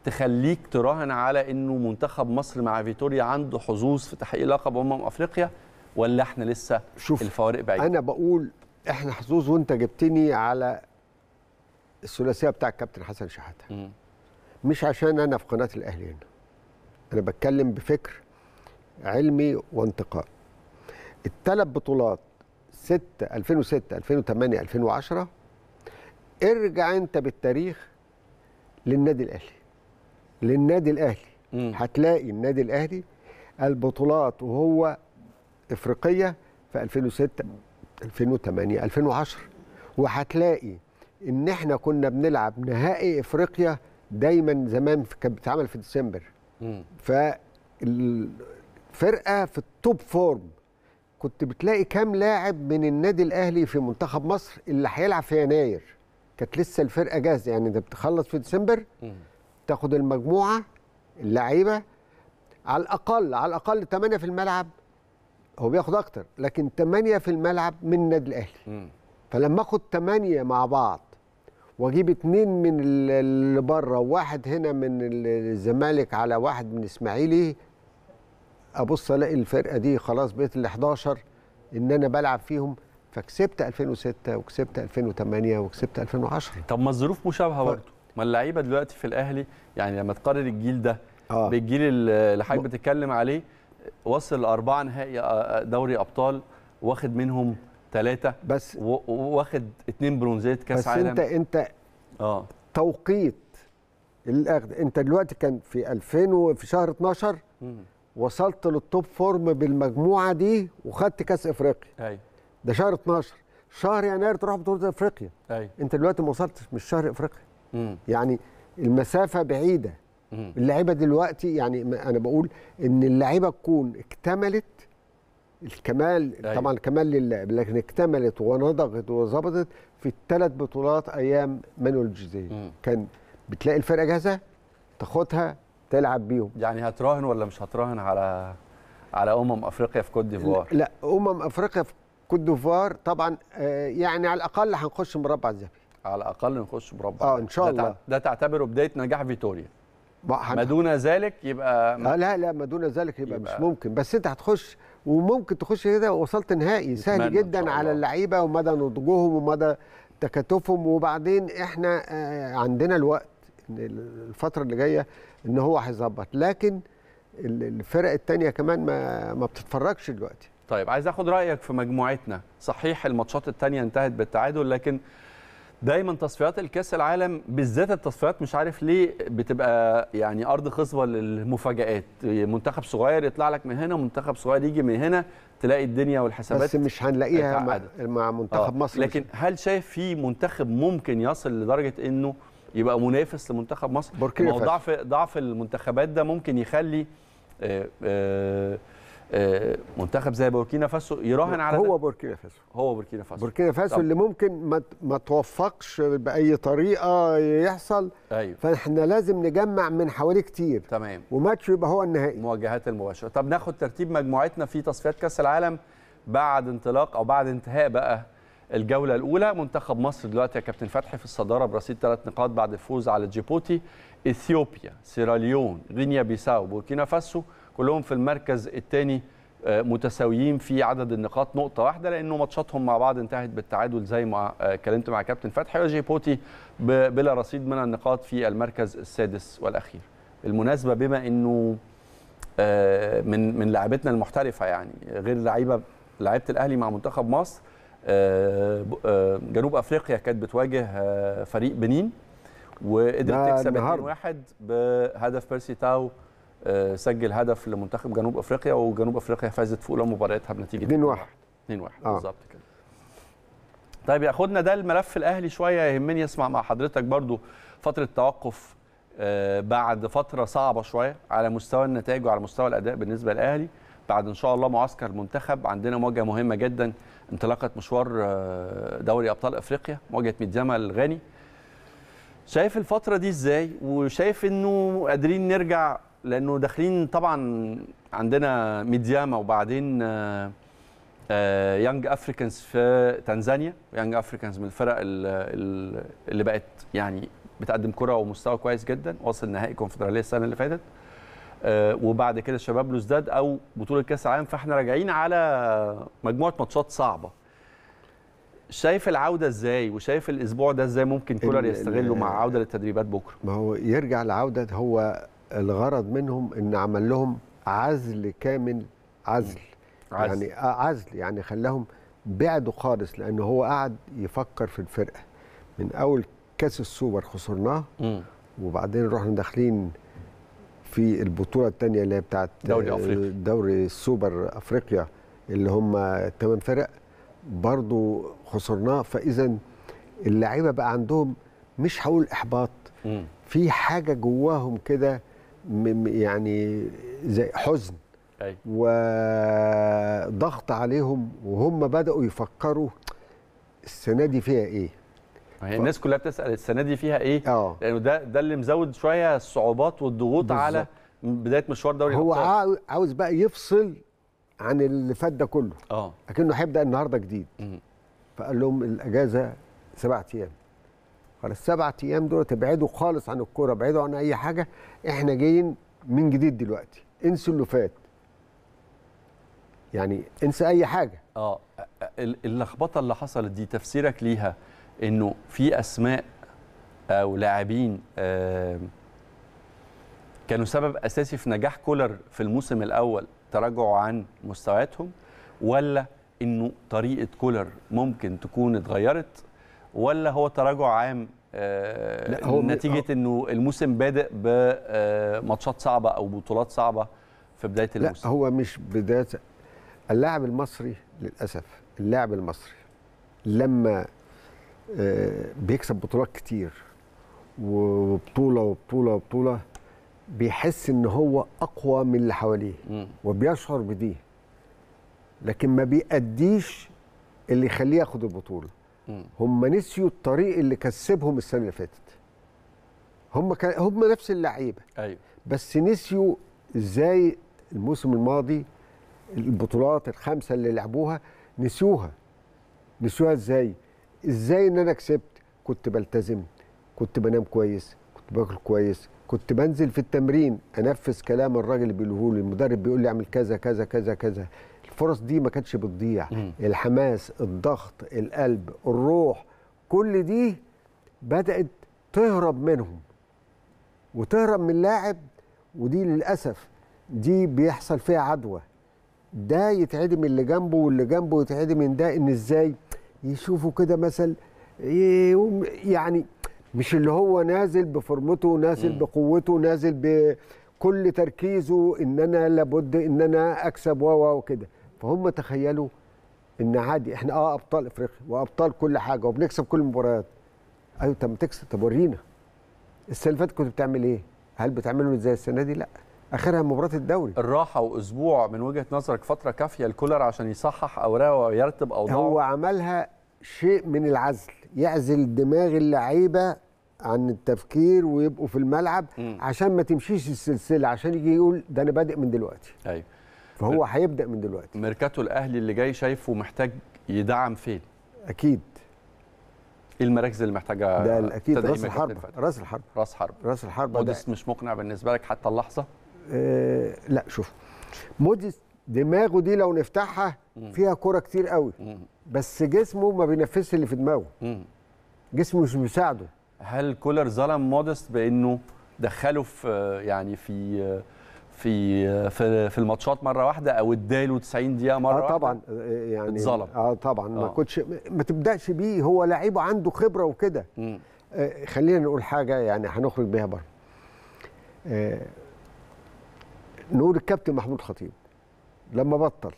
تخليك تراهن على انه منتخب مصر مع فيتوريا عنده حظوظ في تحقيق لقب امم افريقيا ولا احنا لسه شوف الفوارق بعيده انا بقول احنا حظوظ وانت جبتني على الثلاثيه بتاع الكابتن حسن شحاته مش عشان انا في قناه الاهلي هنا انا بتكلم بفكر علمي وانتقاء الثلاث بطولات 6 2006 2008 2010 ارجع انت بالتاريخ للنادي الاهلي للنادي الاهلي هتلاقي النادي الاهلي البطولات وهو افريقيه في 2006 2008 2010 وهتلاقي ان احنا كنا بنلعب نهائي افريقيا دايما زمان كانت بتتعمل في ديسمبر فالفرقه في التوب فورم كنت بتلاقي كام لاعب من النادي الاهلي في منتخب مصر اللي هيلعب في يناير كانت لسه الفرقه جاهزه يعني انت بتخلص في ديسمبر تاخد المجموعه اللعيبه على الاقل على الاقل 8 في الملعب هو بياخد اكتر لكن 8 في الملعب من النادي الاهلي فلما اخد 8 مع بعض واجيب اثنين من اللي بره وواحد هنا من الزمالك على واحد من الاسماعيلي ابص الاقي الفرقه دي خلاص بقت ال 11 ان انا بلعب فيهم فكسبت 2006 وكسبت 2008 وكسبت 2010 طب ما الظروف مشابهه برضه ما اللعيبه دلوقتي في الاهلي يعني لما تقارن الجيل ده آه. بالجيل اللي حضرتك بتتكلم عليه وصل أربعة نهائي آه، آه، دوري ابطال واخد منهم ثلاثه بس واخد اثنين برونزيه كاس بس عالم بس انت انت اه توقيت الاخد انت دلوقتي كان في 2000 وفي شهر 12 م. وصلت للتوب فورم بالمجموعه دي وخدت كاس افريقيا ايوه ده شهر 12 شهر يناير تروح بطوله افريقيا أي. أيوة. انت دلوقتي ما وصلتش مش شهر افريقيا مم. يعني المسافه بعيده اللعيبه دلوقتي يعني انا بقول ان اللعيبه تكون اكتملت الكمال أي. أيوة. طبعا الكمال للعب لكن اكتملت ونضغت وظبطت في الثلاث بطولات ايام مانويل جوزيه كان بتلاقي الفرقه جاهزه تاخدها تلعب بيهم يعني هتراهن ولا مش هتراهن على على امم افريقيا في كوت ديفوار لا امم افريقيا في كوت ديفوار طبعا آه، يعني على الاقل هنخش مربع ذهبي على الاقل نخش مربع اه ان شاء الله ده, تعتبره بدايه نجاح فيتوريا ما, دون ذلك يبقى آه، لا لا ما دون ذلك يبقى, يبقى مش ممكن بس انت هتخش وممكن تخش كده وصلت نهائي سهل جدا على اللعيبه ومدى نضجهم ومدى تكاتفهم وبعدين احنا آه، عندنا الوقت الفتره اللي جايه ان هو هيظبط لكن الفرق الثانيه كمان ما ما بتتفرجش دلوقتي طيب عايز اخد رايك في مجموعتنا صحيح الماتشات الثانيه انتهت بالتعادل لكن دايما تصفيات الكاس العالم بالذات التصفيات مش عارف ليه بتبقى يعني ارض خصبه للمفاجات منتخب صغير يطلع لك من هنا ومنتخب صغير يجي من هنا تلاقي الدنيا والحسابات بس مش هنلاقيها مع, مع منتخب آه، مصر لكن هل شايف في منتخب ممكن يصل لدرجه انه يبقى منافس لمنتخب مصر؟ ضعف ضعف المنتخبات ده ممكن يخلي آه، آه، آه، منتخب زي بوركينا فاسو يراهن على هو بوركينا فاسو هو بوركينا فاسو بوركينا فاسو اللي ممكن ما توفقش باي طريقه يحصل ايوه فاحنا لازم نجمع من حواليه كتير تمام وماتش يبقى هو النهائي مواجهات المباشره طب ناخد ترتيب مجموعتنا في تصفيات كاس العالم بعد انطلاق او بعد انتهاء بقى الجولة الأولى منتخب مصر دلوقتي يا كابتن فتحي في الصدارة برصيد ثلاث نقاط بعد الفوز على جيبوتي إثيوبيا، سيراليون، غينيا بيساو، بوركينا فاسو كلهم في المركز الثاني آه، متساويين في عدد النقاط نقطه واحده لانه ماتشاتهم مع بعض انتهت بالتعادل زي ما اتكلمت آه، مع كابتن فتحي وجيبوتي بلا رصيد من النقاط في المركز السادس والاخير بالمناسبه بما انه آه، من من لاعبتنا المحترفه يعني غير لعيبه لعيبه الاهلي مع منتخب مصر جنوب افريقيا كانت بتواجه فريق بنين وقدرت تكسب 2-1 بهدف بيرسي تاو آه، سجل هدف لمنتخب جنوب افريقيا وجنوب افريقيا فازت في اولى مبارياتها بنتيجه 2-1 2-1 آه. بالظبط كده طيب ياخدنا ده الملف الاهلي شويه يهمني اسمع مع حضرتك برضو فتره توقف آه، بعد فتره صعبه شويه على مستوى النتائج وعلى مستوى الاداء بالنسبه للاهلي بعد ان شاء الله معسكر المنتخب عندنا مواجهه مهمه جدا انطلاقه مشوار دوري ابطال افريقيا مواجهه ميدياما الغاني شايف الفتره دي ازاي وشايف انه قادرين نرجع لانه داخلين طبعا عندنا ميدياما وبعدين يانج افريكانز في تنزانيا يانج افريكانز من الفرق اللي بقت يعني بتقدم كره ومستوى كويس جدا وصل نهائي الكونفدراليه السنه اللي فاتت آه، وبعد كده شباب لوزداد او بطوله كاس العالم فاحنا راجعين على مجموعه ماتشات صعبه شايف العوده ازاي وشايف الاسبوع ده ازاي ممكن كولر يستغله مع عوده للتدريبات بكره ما هو يرجع لعوده هو الغرض منهم ان عمل لهم عزل كامل عزل, عزل. يعني آه، عزل يعني خلاهم بعدوا خالص لان هو قعد يفكر في الفرقه من اول كاس السوبر خسرناه وبعدين رحنا داخلين في البطوله الثانيه اللي هي بتاعت دوري افريقيا دوري السوبر افريقيا اللي هم ثمان فرق برضو خسرناه فاذا اللعيبه بقى عندهم مش هقول احباط في حاجه جواهم كده يعني زي حزن أي. وضغط عليهم وهم بداوا يفكروا السنه دي فيها ايه ف... الناس كلها بتسال السنه دي فيها ايه أوه. لانه ده ده اللي مزود شويه الصعوبات والضغوط على بدايه مشوار دوري هو الابطال هو عاوز بقى يفصل عن اللي فات ده كله اه لكنه هيبدا النهارده جديد م. فقال لهم الاجازه سبعة ايام ولا السبع ايام دول تبعدوا خالص عن الكوره ابعدوا عن اي حاجه احنا جايين من جديد دلوقتي انسوا اللي فات يعني انسى اي حاجه اه اللخبطه اللي حصلت دي تفسيرك ليها انه في اسماء او لاعبين آه كانوا سبب اساسي في نجاح كولر في الموسم الاول تراجعوا عن مستوياتهم ولا انه طريقه كولر ممكن تكون اتغيرت ولا هو تراجع عام آه، لا هو نتيجه آه. انه الموسم بادئ بماتشات آه، صعبه او بطولات صعبه في بدايه الموسم لا هو مش بدايه اللاعب المصري للاسف اللاعب المصري لما بيكسب بطولات كتير وبطوله وبطوله وبطوله بيحس ان هو اقوى من اللي حواليه وبيشعر بدي لكن ما بيأديش اللي يخليه ياخد البطوله هم نسيوا الطريق اللي كسبهم السنه اللي فاتت هم كان هم نفس اللعيبه ايوه بس نسيوا ازاي الموسم الماضي البطولات الخمسه اللي لعبوها نسيوها نسيوها ازاي ازاي ان انا كسبت كنت بلتزم كنت بنام كويس كنت باكل كويس كنت بنزل في التمرين انفذ كلام الراجل اللي بيقوله لي المدرب بيقول لي اعمل كذا كذا كذا كذا الفرص دي ما كانتش بتضيع الحماس الضغط القلب الروح كل دي بدات تهرب منهم وتهرب من اللاعب ودي للاسف دي بيحصل فيها عدوى ده يتعدم اللي جنبه واللي جنبه يتعدم من ده ان ازاي يشوفوا كده مثل يعني مش اللي هو نازل بفورمته نازل بقوته نازل بكل تركيزه ان انا لابد ان انا اكسب و وكده فهم تخيلوا ان عادي احنا اه ابطال افريقيا وابطال كل حاجه وبنكسب كل المباريات ايوه طب تكسب طب ورينا السنه اللي فاتت كنت بتعمل ايه؟ هل بتعملوا زي السنه دي؟ لا اخرها مباراه الدوري الراحه واسبوع من وجهه نظرك فتره كافيه لكولر عشان يصحح اوراقه ويرتب اوضاعه هو عملها شيء من العزل يعزل دماغ اللعيبه عن التفكير ويبقوا في الملعب م. عشان ما تمشيش السلسله عشان يجي يقول ده انا بادئ من دلوقتي ايوه فهو هيبدا من دلوقتي ميركاتو الاهلي اللي جاي شايفه محتاج يدعم فين اكيد ايه المراكز اللي محتاجه ده اكيد راس الحرب راس الحرب راس حرب راس الحرب موديس مش مقنع بالنسبه لك حتى اللحظه آه لا شوف موديس دماغه دي لو نفتحها فيها كرة كتير قوي بس جسمه ما بينفذش اللي في دماغه جسمه مش مساعده هل كولر ظلم موديس بانه دخله في آه، يعني في آه، في في في الماتشات مره واحده او اداله 90 دقيقه مره آه طبعا آه، يعني اتظلم اه طبعا آه. ما كنتش ما تبداش بيه هو لعيب عنده خبره وكده آه خلينا نقول حاجه يعني هنخرج بيها بره آه نقول الكابتن محمود خطيب لما بطل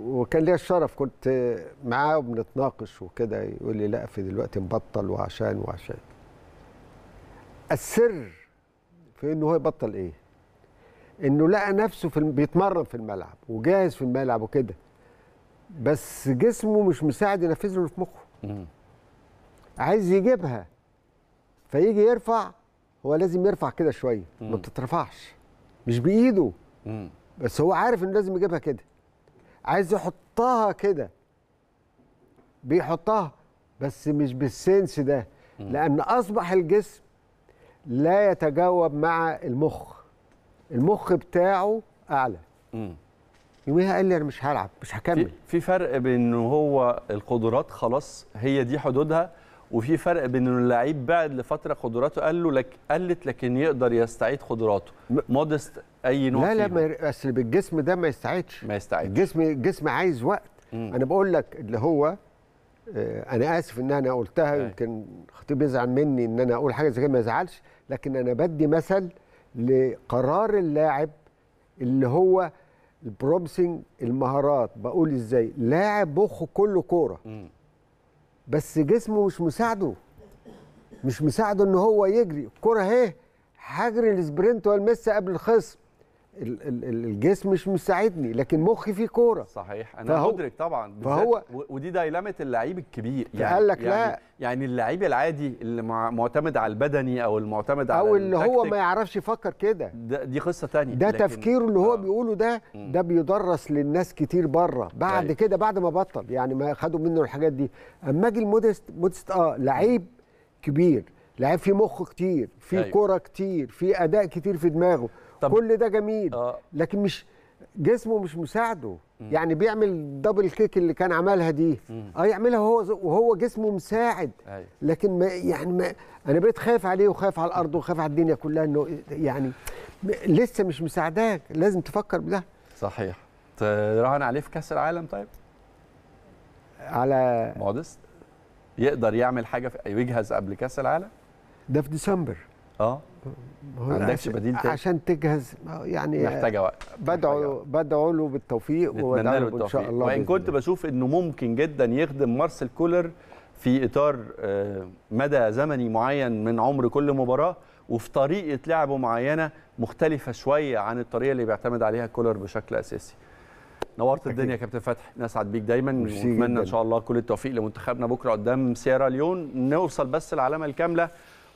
وكان ليا الشرف كنت معاه وبنتناقش وكده يقول لي لا في دلوقتي مبطل وعشان وعشان السر في انه هو يبطل ايه انه لقى نفسه في بيتمرن في الملعب وجاهز في الملعب وكده بس جسمه مش مساعد ينفذ له في مخه عايز يجيبها فيجي يرفع هو لازم يرفع كده شويه ما بتترفعش مش بايده بس هو عارف انه لازم يجيبها كده عايز يحطها كده بيحطها بس مش بالسنس ده لان اصبح الجسم لا يتجاوب مع المخ المخ بتاعه اعلى امم يوميها قال لي انا مش هلعب مش هكمل في فرق بين هو القدرات خلاص هي دي حدودها وفي فرق بين ان اللعيب بعد لفتره قدراته قال له لك قلت لكن يقدر يستعيد قدراته مودست اي نوع لا لا بس اصل بالجسم ده ما يستعيدش ما يستعيدش الجسم الجسم عايز وقت مم. انا بقول لك اللي هو آه، انا اسف ان انا قلتها يمكن خطيب يزعل مني ان انا اقول حاجه زي كده ما يزعلش لكن انا بدي مثل لقرار اللاعب اللي هو البروبسنج المهارات بقول ازاي لاعب مخه كله كوره بس جسمه مش مساعده مش مساعده ان هو يجري الكوره اهي هجري السبرنت والمسه قبل الخصم الجسم مش مساعدني لكن مخي فيه كوره صحيح انا فهو مدرك طبعا فهو ودي دايلمه اللعيب الكبير يعني قال لك يعني لا يعني, يعني اللعيب العادي اللي معتمد على البدني او المعتمد على او اللي هو ما يعرفش يفكر كده دي قصه ثانيه ده تفكيره اللي هو آه. بيقوله ده ده بيدرس للناس كتير بره بعد طيب. كده بعد ما بطل يعني ما خدوا منه الحاجات دي اما اجي المودست مودست اه لعيب كبير لعيب فيه مخ كتير فيه أيوه. كوره كتير فيه اداء كتير في دماغه طب كل ده جميل آه. لكن مش جسمه مش مساعده مم. يعني بيعمل دبل كيك اللي كان عملها دي اه يعملها هو وهو جسمه مساعد أي. أيوه. لكن ما يعني ما انا بقيت خايف عليه وخايف على الارض وخايف على الدنيا كلها انه يعني لسه مش مساعداك لازم تفكر بده صحيح تراهن عليه في كاس العالم طيب على مودست يقدر يعمل حاجه في يجهز قبل كاس العالم ده في ديسمبر اه ما عندكش بديل تاني عشان تجهز يعني محتاجه وقت بدعو بدعو له بالتوفيق وبدعو له ان شاء الله وان كنت بشوف انه ممكن جدا يخدم مارسيل كولر في اطار آه، مدى زمني معين من عمر كل مباراه وفي طريقه لعبه معينه مختلفه شويه عن الطريقه اللي بيعتمد عليها كولر بشكل اساسي نورت أكيد. الدنيا يا كابتن فتحي نسعد بيك دايما ونتمنى ان شاء الله كل التوفيق لمنتخبنا بكره قدام سيرا ليون نوصل بس العلامه الكامله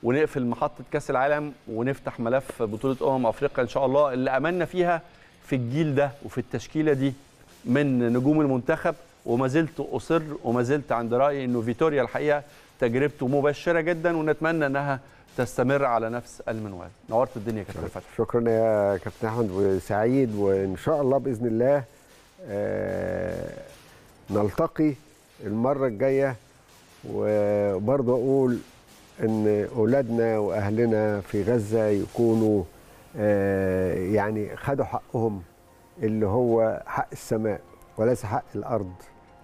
ونقفل محطه كاس العالم ونفتح ملف بطوله امم افريقيا ان شاء الله اللي املنا فيها في الجيل ده وفي التشكيله دي من نجوم المنتخب وما زلت اصر وما زلت عند رايي انه فيتوريا الحقيقه تجربته مبشره جدا ونتمنى انها تستمر على نفس المنوال نورت الدنيا كابتن فتحي شكرا يا كابتن احمد وسعيد وان شاء الله باذن الله آه، نلتقي المره الجايه وبرضه اقول ان اولادنا واهلنا في غزه يكونوا آه، يعني خدوا حقهم اللي هو حق السماء وليس حق الارض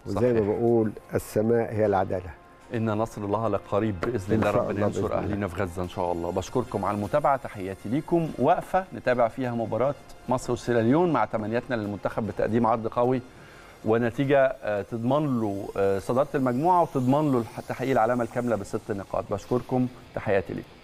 وزي ما بقول السماء هي العداله ان نصر الله لقريب باذن الله ربنا ينصر اهلنا في غزه ان شاء الله بشكركم على المتابعه تحياتي ليكم وقفه نتابع فيها مباراه مصر وسيراليون مع تمنياتنا للمنتخب بتقديم عرض قوي ونتيجه آه، تضمن له آه، صداره المجموعه وتضمن له تحقيق العلامه الكامله بست نقاط بشكركم تحياتي ليكم